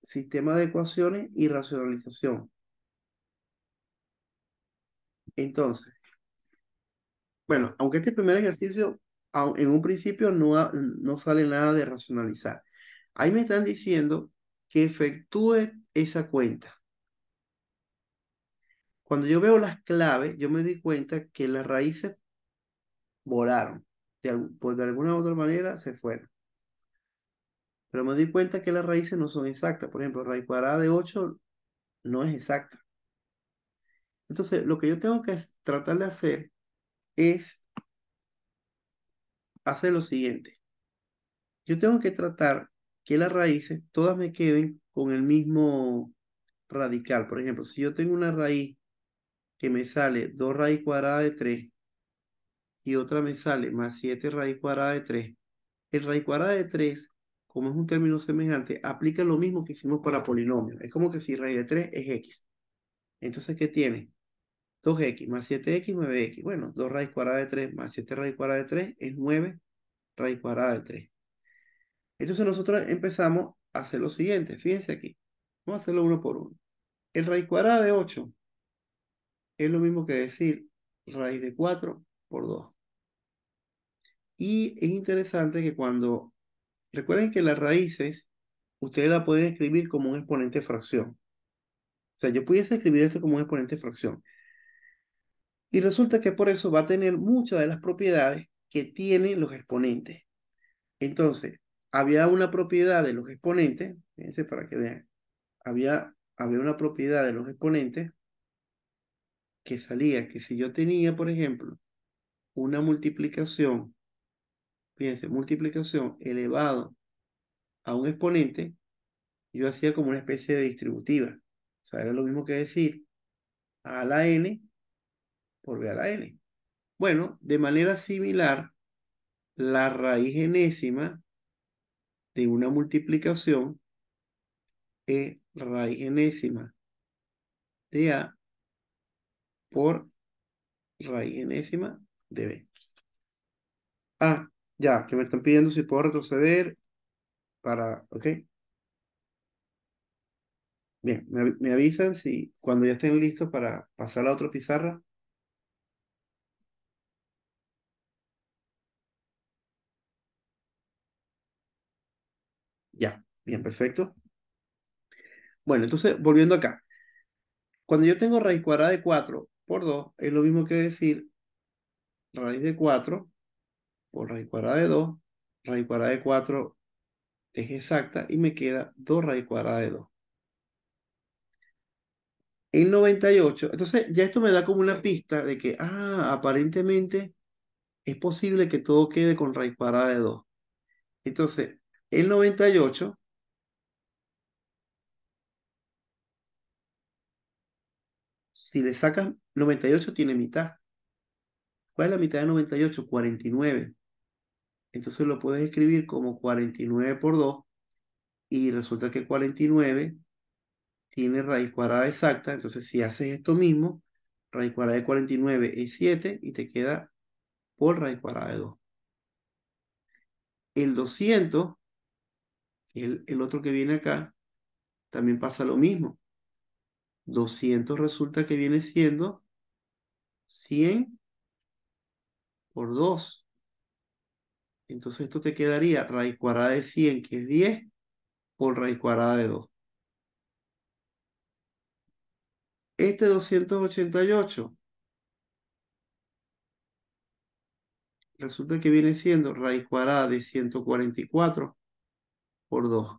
S2: sistema de ecuaciones y racionalización. Entonces, bueno, aunque este primer ejercicio en un principio no, no sale nada de racionalizar. Ahí me están diciendo que efectúe esa cuenta. Cuando yo veo las claves, yo me di cuenta que las raíces volaron, de, pues de alguna u otra manera se fueron. Pero me di cuenta que las raíces no son exactas. Por ejemplo, raíz cuadrada de 8 no es exacta. Entonces, lo que yo tengo que tratar de hacer es hacer lo siguiente. Yo tengo que tratar que las raíces todas me queden con el mismo radical. Por ejemplo, si yo tengo una raíz que me sale 2 raíz cuadrada de 3 y otra me sale más 7 raíz cuadrada de 3. El raíz cuadrada de 3, como es un término semejante, aplica lo mismo que hicimos para polinomios. Es como que si raíz de 3 es x. Entonces, ¿qué tiene? 2x más 7x, 9x. Bueno, 2 raíz cuadrada de 3 más 7 raíz cuadrada de 3 es 9 raíz cuadrada de 3. Entonces nosotros empezamos a hacer lo siguiente. Fíjense aquí. Vamos a hacerlo uno por uno. El raíz cuadrada de 8 es lo mismo que decir raíz de 4 por 2. Y es interesante que cuando, recuerden que las raíces, ustedes la pueden escribir como un exponente fracción. O sea, yo pudiese escribir esto como un exponente fracción. Y resulta que por eso va a tener muchas de las propiedades que tienen los exponentes. Entonces, había una propiedad de los exponentes, fíjense para que vean, había, había una propiedad de los exponentes que salía que si yo tenía, por ejemplo, una multiplicación, fíjense, multiplicación elevado a un exponente, yo hacía como una especie de distributiva. O sea, era lo mismo que decir a la n por b a la n. Bueno, de manera similar, la raíz enésima de una multiplicación es raíz enésima de a por raíz enésima de b. Ah, ya, que me están pidiendo si puedo retroceder para, ok. Bien, me, avisan si cuando ya estén listos para pasar a otra pizarra. Ya, bien, perfecto. Bueno, entonces, volviendo acá. Cuando yo tengo raíz cuadrada de 4 por 2 es lo mismo que decir raíz de 4 por raíz cuadrada de 2. Raíz cuadrada de 4 es exacta y me queda 2 raíz cuadrada de 2. El 98, entonces ya esto me da como una pista de que, ah, aparentemente es posible que todo quede con raíz cuadrada de 2. Entonces, el 98 Si le sacas 98, tiene mitad. ¿Cuál es la mitad de 98? 49. Entonces lo puedes escribir como 49 por 2 y resulta que 49 tiene raíz cuadrada exacta. Entonces si haces esto mismo, raíz cuadrada de 49 es 7 y te queda por raíz cuadrada de 2. El 200, el, el otro que viene acá, también pasa lo mismo. 200 resulta que viene siendo 100 por 2. Entonces esto te quedaría raíz cuadrada de 100, que es 10, por raíz cuadrada de 2. Este 288 resulta que viene siendo raíz cuadrada de 144 por 2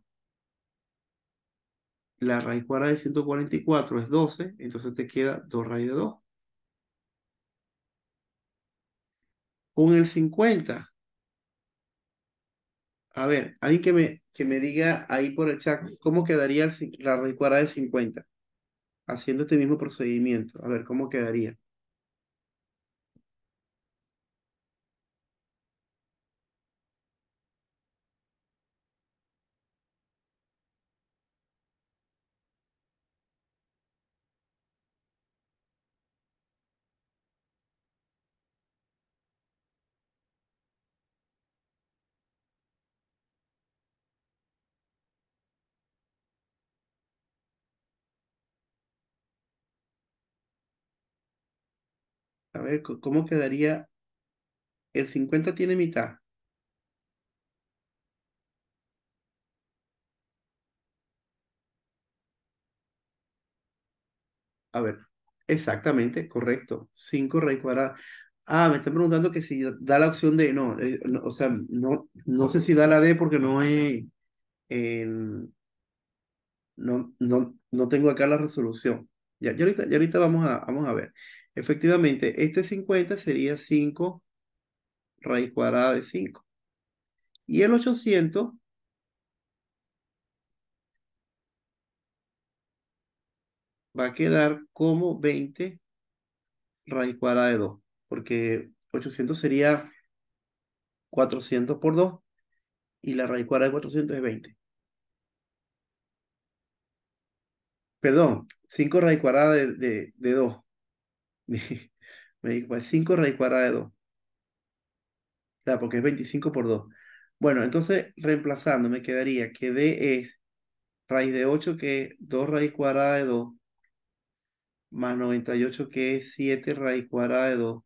S2: la raíz cuadrada de 144 es 12, entonces te queda 2 raíz de 2. Con el 50. A ver, alguien que me, que me diga ahí por el chat, ¿cómo quedaría la raíz cuadrada de 50? Haciendo este mismo procedimiento. A ver, ¿cómo quedaría? ¿cómo quedaría? El 50 tiene mitad. A ver, exactamente, correcto. 5 raíz cuadrada. Ah, me están preguntando que si da la opción de, no, eh, o sea, no, no sé si da la D porque no es, no, no, no tengo acá la resolución. Ya, ahorita, ya ahorita vamos, a, vamos a ver. Efectivamente, este 50 sería 5 raíz cuadrada de 5. Y el 800 va a quedar como 20 raíz cuadrada de 2, porque 800 sería 400 por 2 y la raíz cuadrada de 400 es 20. Perdón, 5 raíz cuadrada de, 2 me 5 raíz cuadrada de 2. Claro, porque es 25 por 2. Bueno, entonces reemplazando me quedaría que D es raíz de 8, que es 2 raíz cuadrada de 2, más 98, que es 7 raíz cuadrada de 2,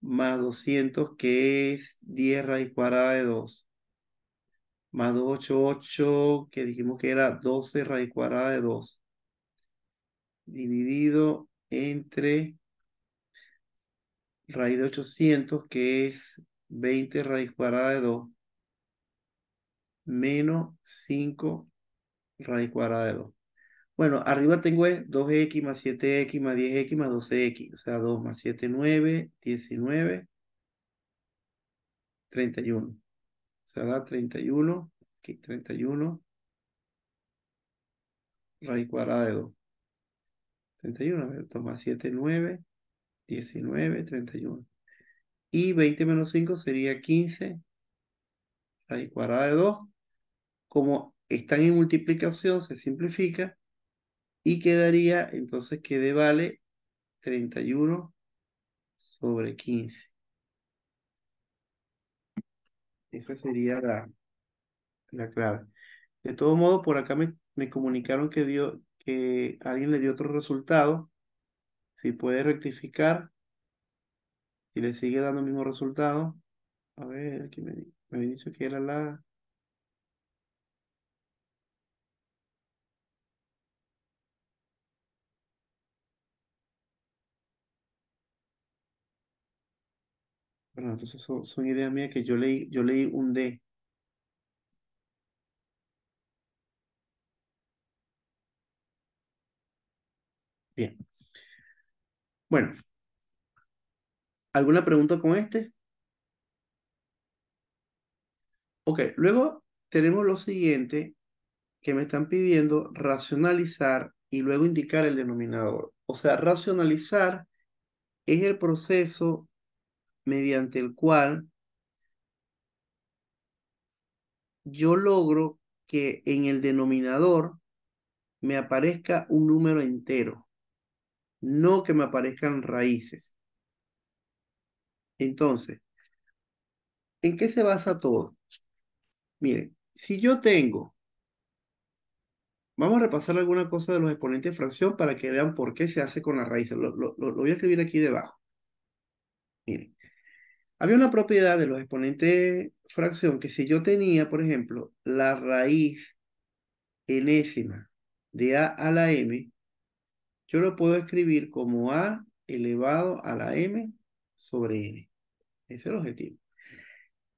S2: más 200, que es 10 raíz cuadrada de 2, más 288, que dijimos que era 12 raíz cuadrada de 2, dividido entre raíz de 800, que es 20 raíz cuadrada de 2, menos 5 raíz cuadrada de 2. Bueno, arriba tengo 2x más 7x más 10x más 12x, o sea, 2 más 7, 9, 19, 31. O sea, da 31, aquí 31 raíz cuadrada de 2. 31, a ver, toma 7, 9, 19, 31. Y 20 menos 5 sería 15 raíz cuadrada de 2. Como están en multiplicación, se simplifica y quedaría entonces que de vale 31 sobre 15. Esa sería la, clave. De todo modo, por acá me, me comunicaron que dio, alguien le dio otro resultado, si puede rectificar, si le sigue dando el mismo resultado, a ver, aquí me, me dicho que era la... Bueno, entonces son, son ideas mías que yo leí, yo leí un D. Bien. Bueno. ¿Alguna pregunta con este? Ok, luego tenemos lo siguiente que me están pidiendo racionalizar y luego indicar el denominador. O sea, racionalizar es el proceso mediante el cual yo logro que en el denominador me aparezca un número entero no que me aparezcan raíces. Entonces, ¿en qué se basa todo? Miren, si yo tengo, vamos a repasar alguna cosa de los exponentes de fracción para que vean por qué se hace con las raíces. Lo, voy a escribir aquí debajo. Miren, había una propiedad de los exponentes de fracción que si yo tenía, por ejemplo, la raíz enésima de a a la m, yo lo puedo escribir como A elevado a la M sobre N. Ese es el objetivo.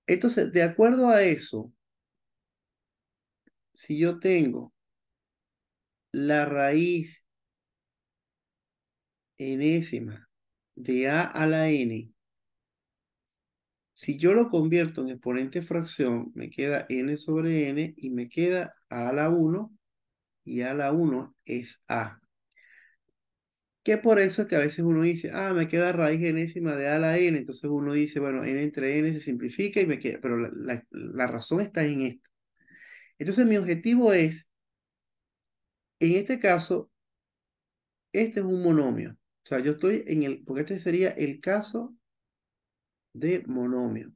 S2: Entonces, de acuerdo a eso, si yo tengo la raíz enésima de A a la N, si yo lo convierto en exponente fracción, me queda n sobre n y me queda a la 1 y a la 1 es a. Que por eso es que a veces uno dice, ah, me queda raíz enésima de a la n, entonces uno dice, bueno, n entre n se simplifica y me queda, pero la, la razón está en esto. Entonces mi objetivo es, en este caso, este es un monomio. O sea, yo estoy en el, porque este sería el caso de monomio. O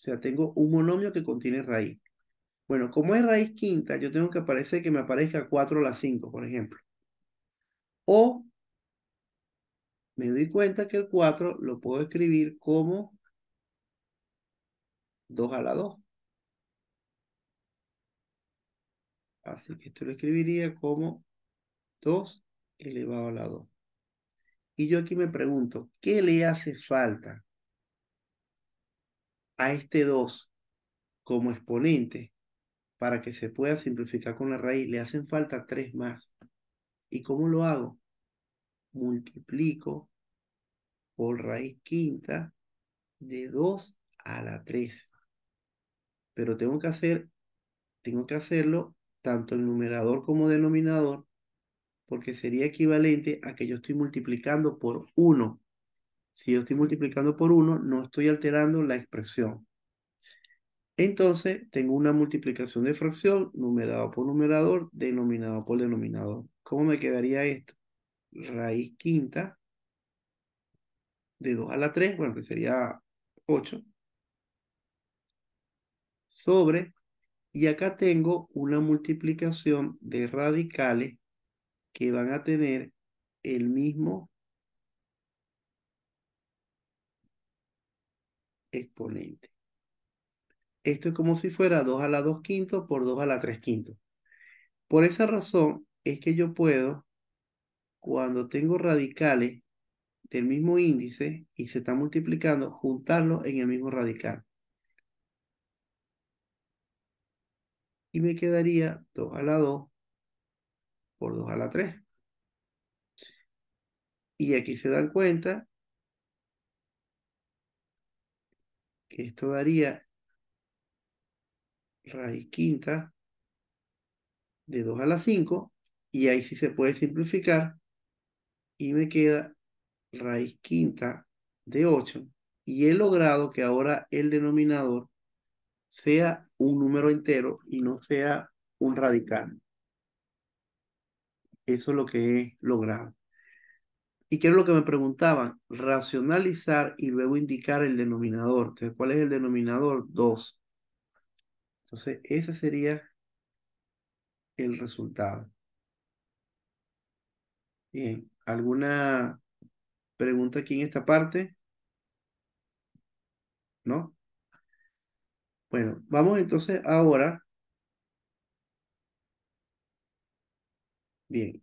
S2: sea, tengo un monomio que contiene raíz. Bueno, como es raíz quinta, yo tengo que aparecer que me aparezca 4 a la 5, por ejemplo. O me doy cuenta que el 4 lo puedo escribir como 2 a la 2. Así que esto lo escribiría como 2 elevado a la 2. Y yo aquí me pregunto, ¿qué le hace falta a este 2 como exponente para que se pueda simplificar con la raíz? Le hacen falta 3 más. ¿Y cómo lo hago? Multiplico por raíz quinta de 2 a la 3. Pero tengo que hacer, tengo que hacerlo tanto el numerador como denominador, porque sería equivalente a que yo estoy multiplicando por 1. Si yo estoy multiplicando por 1, no estoy alterando la expresión. Entonces, tengo una multiplicación de fracción, numerado por numerador, denominado por denominador. ¿Cómo me quedaría esto? Raíz quinta de 2 a la 3, bueno, que sería 8, sobre, y acá tengo una multiplicación de radicales que van a tener el mismo exponente. Esto es como si fuera 2 a la 2 quinto por 2 a la 3 quinto. Por esa razón, es que yo puedo, cuando tengo radicales del mismo índice y se está multiplicando, juntarlos en el mismo radical. Y me quedaría 2 a la 2 por 2 a la 3. Y aquí se dan cuenta que esto daría raíz quinta de 2 a la 5 y ahí sí se puede simplificar. Y me queda raíz quinta de 8. Y he logrado que ahora el denominador sea un número entero y no sea un radical. Eso es lo que he logrado. Y qué es lo que me preguntaban, racionalizar y luego indicar el denominador. Entonces, ¿cuál es el denominador? 2. Entonces, ese sería el resultado. Bien, ¿alguna pregunta aquí en esta parte? ¿No? Bueno, vamos entonces ahora. Bien,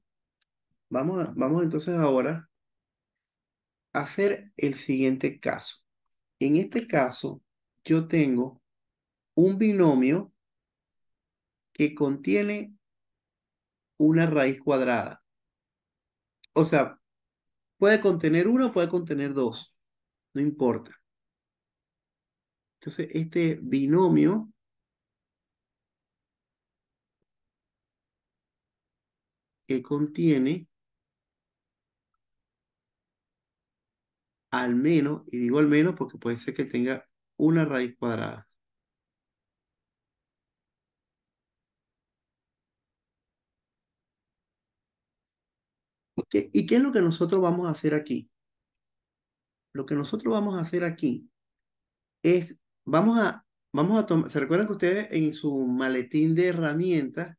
S2: vamos, vamos entonces ahora a hacer el siguiente caso. En este caso, yo tengo un binomio que contiene una raíz cuadrada o sea, puede contener uno, puede contener dos, no importa. Entonces, este binomio que contiene al menos, y digo al menos porque puede ser que tenga una raíz cuadrada. ¿Y qué es lo que nosotros vamos a hacer aquí? Lo que nosotros vamos a hacer aquí es, vamos a, vamos a tomar, ¿se recuerdan que ustedes en su maletín de herramientas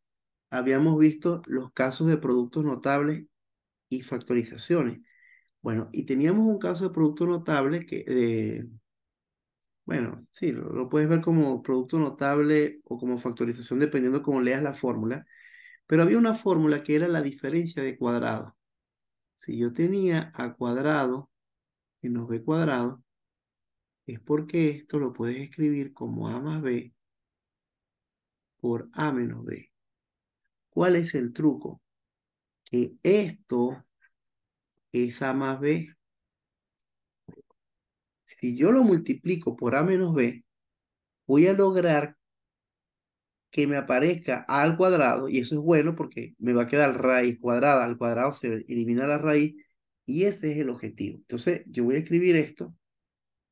S2: habíamos visto los casos de productos notables y factorizaciones? Bueno, y teníamos un caso de producto notable que, eh, bueno, sí, lo, puedes ver como producto notable o como factorización dependiendo cómo leas la fórmula, pero había una fórmula que era la diferencia de cuadrados. Si yo tenía a cuadrado menos b cuadrado, es porque esto lo puedes escribir como a más b por a menos b. ¿Cuál es el truco? Que esto es a más b. Si yo lo multiplico por a menos b, voy a lograr que me aparezca al cuadrado, y eso es bueno porque me va a quedar raíz cuadrada, al cuadrado se elimina la raíz, y ese es el objetivo. Entonces, yo voy a escribir esto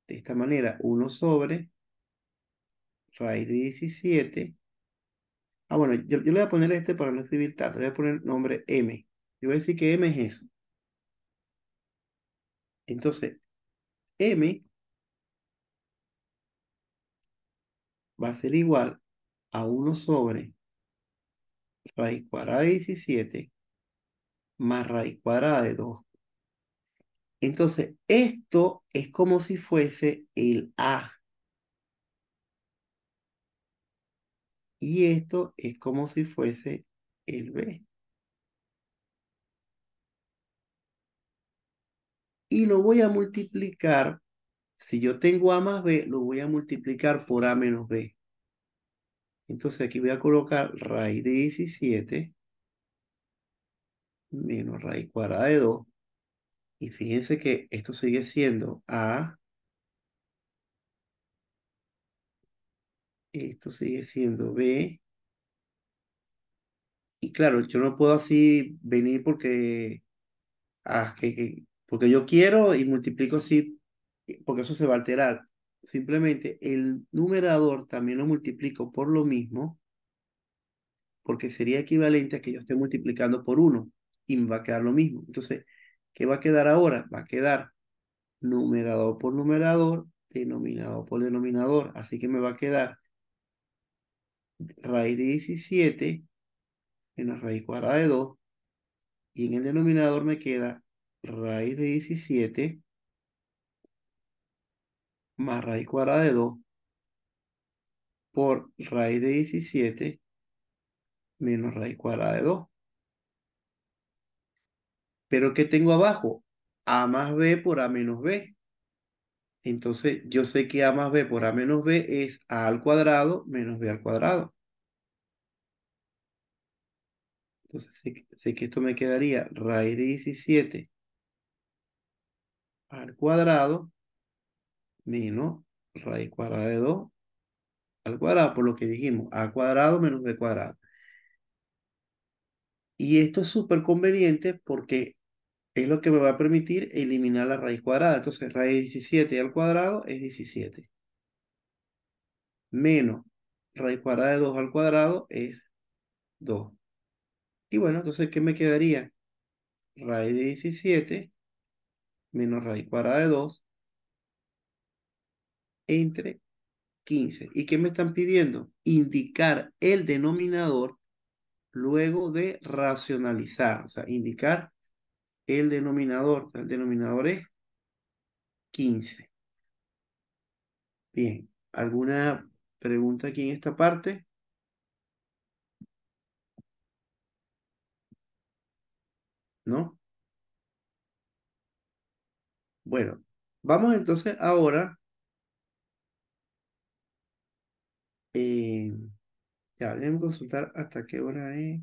S2: de esta manera, 1 sobre raíz de 17. Ah, bueno, yo, yo, le voy a poner este para no escribir tanto, le voy a poner nombre M. Yo voy a decir que M es eso. Entonces, M va a ser igual a 1 sobre raíz cuadrada de 17 más raíz cuadrada de 2. Entonces, esto es como si fuese el A. Y esto es como si fuese el B. Y lo voy a multiplicar, si yo tengo A más B, lo voy a multiplicar por A menos B. Entonces aquí voy a colocar raíz de 17 menos raíz cuadrada de 2. Y fíjense que esto sigue siendo A. Esto sigue siendo B. Y claro, yo no puedo así venir porque, ah, que, porque yo quiero y multiplico así, porque eso se va a alterar simplemente el numerador también lo multiplico por lo mismo, porque sería equivalente a que yo esté multiplicando por 1 y me va a quedar lo mismo. Entonces, ¿qué va a quedar ahora? Va a quedar numerador por numerador, denominador por denominador. Así que me va a quedar raíz de 17 menos raíz cuadrada de 2. Y en el denominador me queda raíz de 17 más raíz cuadrada de 2 por raíz de 17 menos raíz cuadrada de 2. Pero ¿qué tengo abajo? A más B por A menos B. Entonces yo sé que A más B por A menos B es A al cuadrado menos B al cuadrado. Entonces sé, que esto me quedaría raíz de 17 al cuadrado menos raíz cuadrada de 2 al cuadrado, por lo que dijimos, a cuadrado menos b cuadrado. Y esto es súper conveniente porque es lo que me va a permitir eliminar la raíz cuadrada. Entonces, raíz de 17 al cuadrado es 17. Menos raíz cuadrada de 2 al cuadrado es 2. Y bueno, entonces, ¿qué me quedaría? Raíz de 17 menos raíz cuadrada de 2 entre 15. ¿Y qué me están pidiendo? Indicar el denominador luego de racionalizar, o sea, indicar el denominador. el denominador es 15. Bien, ¿alguna pregunta aquí en esta parte? ¿No? Bueno, vamos entonces ahora Eh, ya, déjenme consultar hasta qué hora es.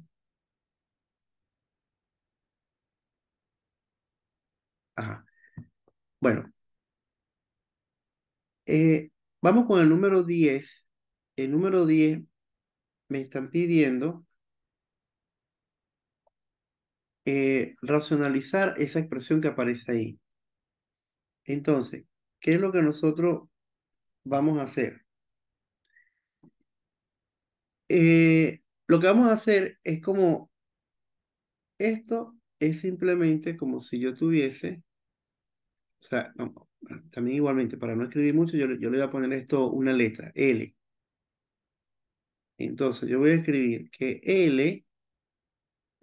S2: Ajá. Bueno. Eh, vamos con el número 10. El número 10 me están pidiendo eh, racionalizar esa expresión que aparece ahí. Entonces, ¿qué es lo que nosotros vamos a hacer? Eh, lo que vamos a hacer es como, esto es simplemente como si yo tuviese, o sea, también igualmente, para no escribir mucho, yo, yo le voy a poner esto una letra, L. Entonces, yo voy a escribir que L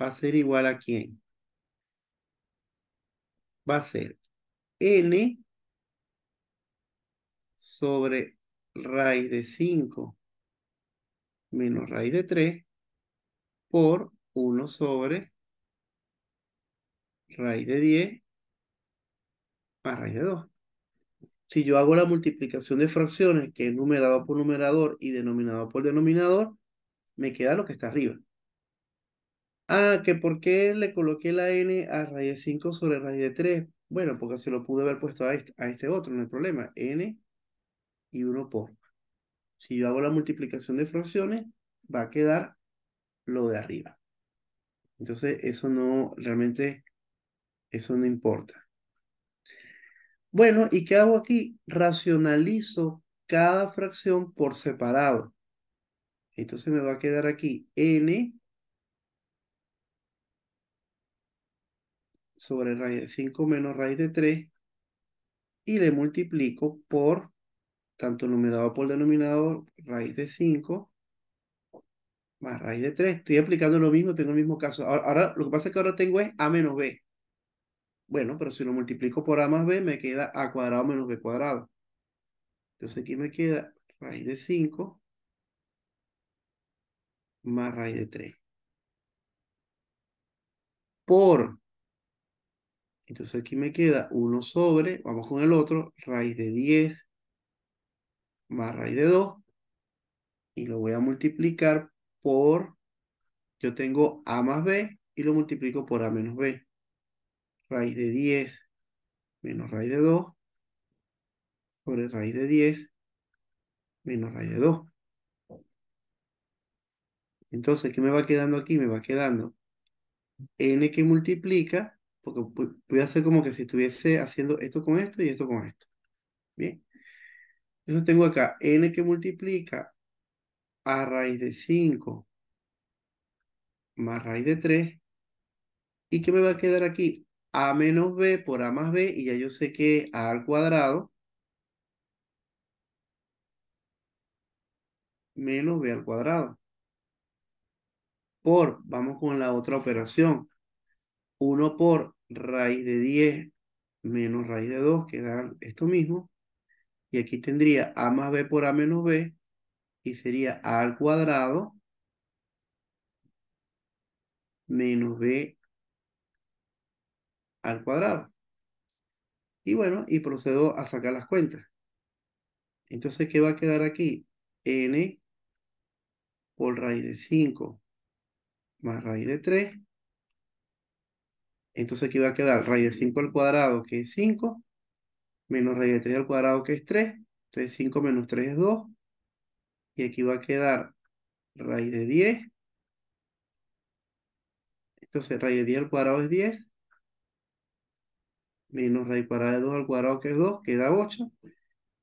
S2: va a ser igual a quién. Va a ser N sobre raíz de 5 menos raíz de 3 por 1 sobre raíz de 10 a raíz de 2. Si yo hago la multiplicación de fracciones, que es numerado por numerador y denominador por denominador, me queda lo que está arriba. Ah, que por qué le coloqué la n a raíz de 5 sobre raíz de 3. Bueno, porque se lo pude haber puesto a este, a este otro, no hay problema. n y 1 por. Si yo hago la multiplicación de fracciones, va a quedar lo de arriba. Entonces, eso no, realmente, eso no importa. Bueno, ¿y qué hago aquí? Racionalizo cada fracción por separado. Entonces me va a quedar aquí n sobre raíz de 5 menos raíz de 3 y le multiplico por tanto numerado por denominador, raíz de 5 más raíz de 3. Estoy aplicando lo mismo, tengo el mismo caso. Ahora, ahora, lo que pasa es que ahora tengo es a menos b. Bueno, pero si lo multiplico por a más b, me queda a cuadrado menos b cuadrado. Entonces aquí me queda raíz de 5 más raíz de 3. Por, entonces aquí me queda 1 sobre, vamos con el otro, raíz de 10 más raíz de 2 y lo voy a multiplicar por, yo tengo a más b y lo multiplico por a menos b. Raíz de 10 menos raíz de 2 sobre raíz de 10 menos raíz de 2. Entonces, ¿qué me va quedando aquí? Me va quedando n que multiplica, porque voy a hacer como que si estuviese haciendo esto con esto y esto con esto. Bien. Entonces tengo acá n que multiplica a raíz de 5 más raíz de 3. ¿Y qué me va a quedar aquí? a menos b por a más b, y ya yo sé que es a al cuadrado menos b al cuadrado. Por, vamos con la otra operación, 1 por raíz de 10 menos raíz de 2, que da esto mismo, y aquí tendría a más b por a menos b y sería a al cuadrado menos b al cuadrado. Y bueno, y procedo a sacar las cuentas. Entonces, ¿qué va a quedar aquí? n por raíz de 5 más raíz de 3. Entonces aquí va a quedar raíz de 5 al cuadrado, que es 5, menos raíz de 3 al cuadrado, que es 3. Entonces 5 menos 3 es 2. Y aquí va a quedar raíz de 10. Entonces raíz de 10 al cuadrado es 10. Menos raíz cuadrada de 2 al cuadrado, que es 2, queda 8.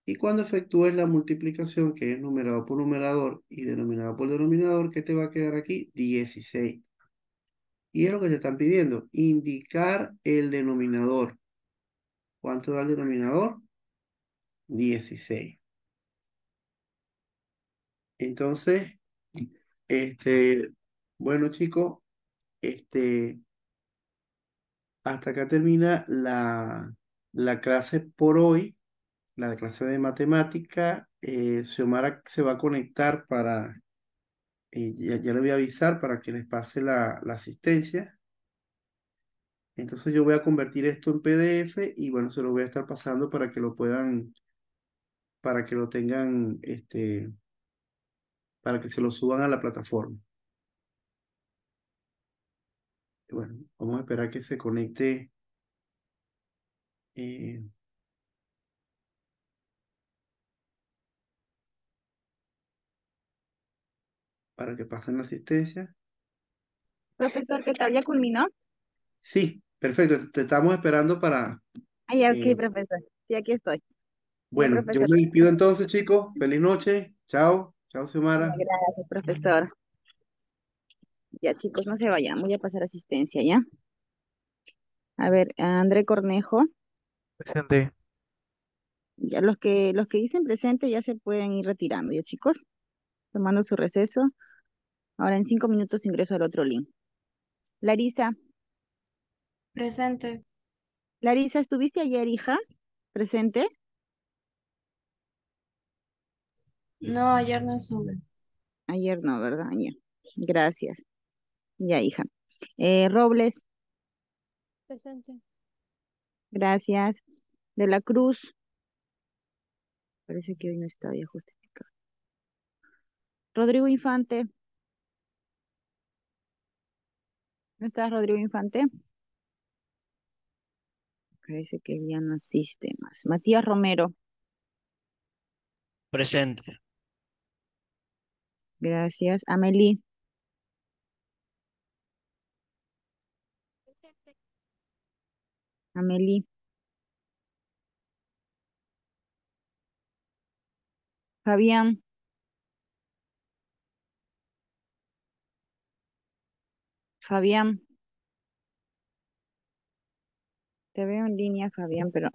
S2: Y cuando efectúes la multiplicación, que es numerado por numerador y denominador por denominador, ¿qué te va a quedar aquí? 16. Y es lo que te están pidiendo, indicar el denominador. ¿Cuánto da el denominador? 16. Entonces, este, bueno chicos, este, hasta acá termina la, la clase por hoy, la clase de matemática. Eh, Xiomara se va a conectar para, eh, y ya, le voy a avisar para que les pase la, la asistencia. Entonces yo voy a convertir esto en PDF y bueno, se lo voy a estar pasando para que lo puedan, para que lo tengan, este, para que se lo suban a la plataforma. Bueno, vamos a esperar que se conecte. Eh, para que pasen la asistencia.
S1: Profesor, ¿qué tal? ¿Ya culminó?
S2: Sí, Perfecto, te estamos esperando para...
S1: Ah, ya, ok, eh, profesor. Sí, aquí estoy. Bueno, yo me
S2: despido entonces, chicos. Feliz noche. Chao. Chao, Xiomara.
S1: Gracias, profesor. Ya, chicos, no se vayan. Voy a pasar asistencia, ¿ya? A ver, André Cornejo. Presente. Ya los que, los que dicen presente ya se pueden ir retirando, ¿ya, chicos? Tomando su receso. Ahora en cinco minutos ingreso al otro link. Larisa, Presente. Larisa, ¿estuviste ayer, hija? ¿Presente? No, ayer no estuve. Ayer no, ¿verdad? Ya. Gracias. Ya, hija. Eh, Robles. Presente. Gracias. De la Cruz. Parece que hoy no está bien justificado. Rodrigo Infante. ¿No estás, Rodrigo Infante? Parece que ya no asiste más. Matías Romero.
S2: Presente.
S1: Gracias. Amelie. Amelie. Fabián. Fabián. Te veo en línea, Fabián, pero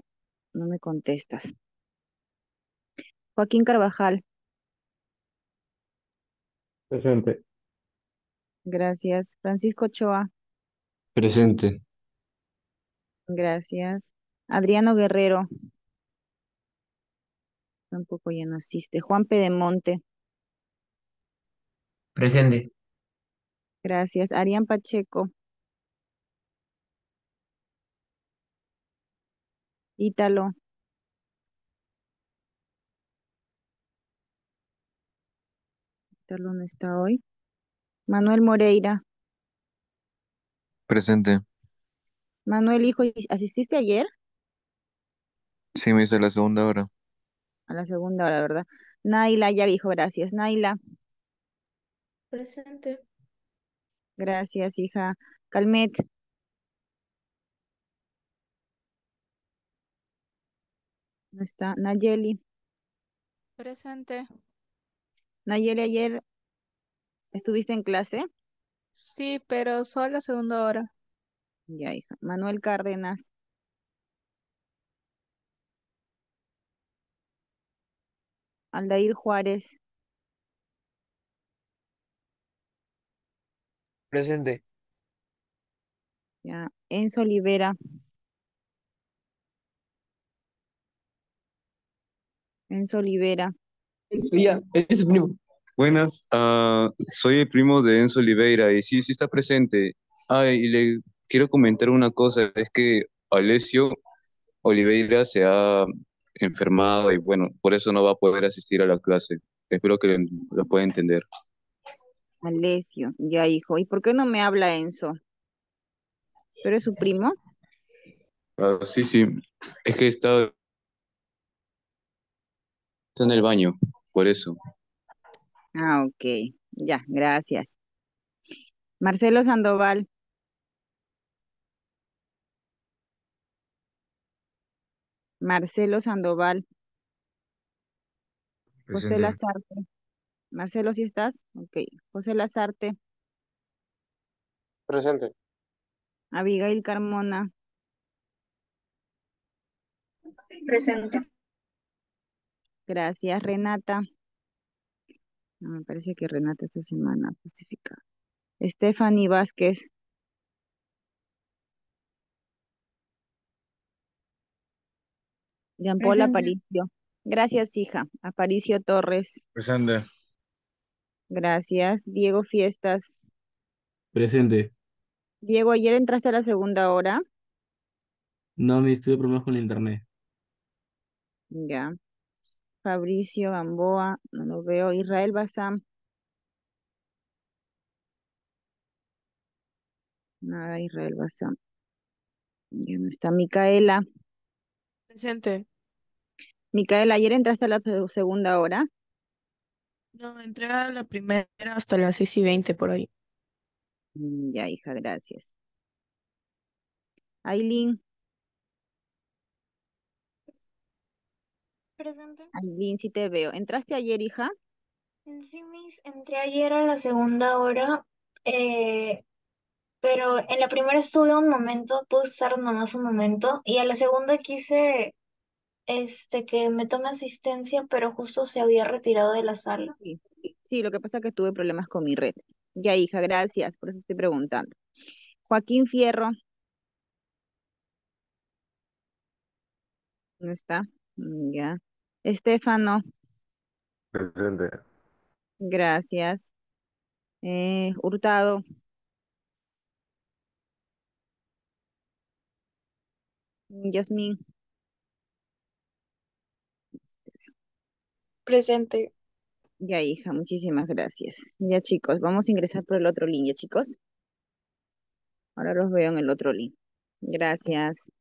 S1: no me contestas. Joaquín Carvajal. Presente. Gracias. Francisco Choa.
S2: Presente.
S1: Gracias. Adriano Guerrero. Tampoco ya no asiste. Juan Pedemonte. Presente. Gracias. Arián Pacheco. Ítalo Ítalo no está hoy. Manuel Moreira. Presente. Manuel, hijo, ¿asististe ayer? Sí, me hice la segunda hora. A la segunda hora, ¿verdad? Naila ya dijo gracias. Naila. Presente. Gracias, hija. Calmet. está? Nayeli. Presente. Nayeli, ayer estuviste en clase. Sí, pero solo la segunda hora. Ya, hija. Manuel Cárdenas. Aldair Juárez. Presente. Ya. Enzo Olivera. Enzo Oliveira. Ya, es primo. Buenas, ah, soy el primo de Enzo Oliveira y sí, sí está presente. Ah, y le quiero comentar una cosa, es que Alessio Oliveira se ha enfermado y bueno, por eso no va a poder asistir a la clase. Espero que lo pueda entender. Alessio, ya hijo, ¿y por qué no me habla Enzo? ¿Pero es su primo? Ah, sí, sí, es que he Está en el baño, por eso. Ah, ok. Ya, gracias. Marcelo Sandoval. Marcelo Sandoval. José Lazarte. Marcelo, ¿sí estás? Ok. José Lazarte. Presente. Abigail Carmona. Presente. Gracias, Renata. me parece que Renata esta semana justificado. Stephanie Vázquez. Paul Aparicio. Gracias, hija. Aparicio Torres. Presente. Gracias. Diego Fiestas. Presente. Diego, ¿ayer entraste a la segunda hora? No, me estuve problemas con el internet. Ya. Fabricio Gamboa, no lo veo. Israel Bazán. Nada, Israel Bazán. Ya no está Micaela. Presente. Micaela, ¿ayer entraste a la segunda hora? No, entré a la primera hasta las seis y veinte por ahí. Mm, ya, hija, gracias. Aileen. presente. si sí te veo. ¿Entraste ayer, hija? Sí, mis, entré ayer a la segunda hora, eh, pero en la primera estuve un momento, pude estar nomás un momento, y a la segunda quise este, que me tome asistencia, pero justo se había retirado de la sala. Sí, sí lo que pasa es que tuve problemas con mi red. Ya, hija, gracias, por eso estoy preguntando. Joaquín Fierro. No está. Mm, ya. Estefano, Presente. gracias. Eh, Hurtado, Yasmín, Presente. ya hija, muchísimas gracias. Ya chicos, vamos a ingresar por el otro link, ya chicos. Ahora los veo en el otro link. Gracias.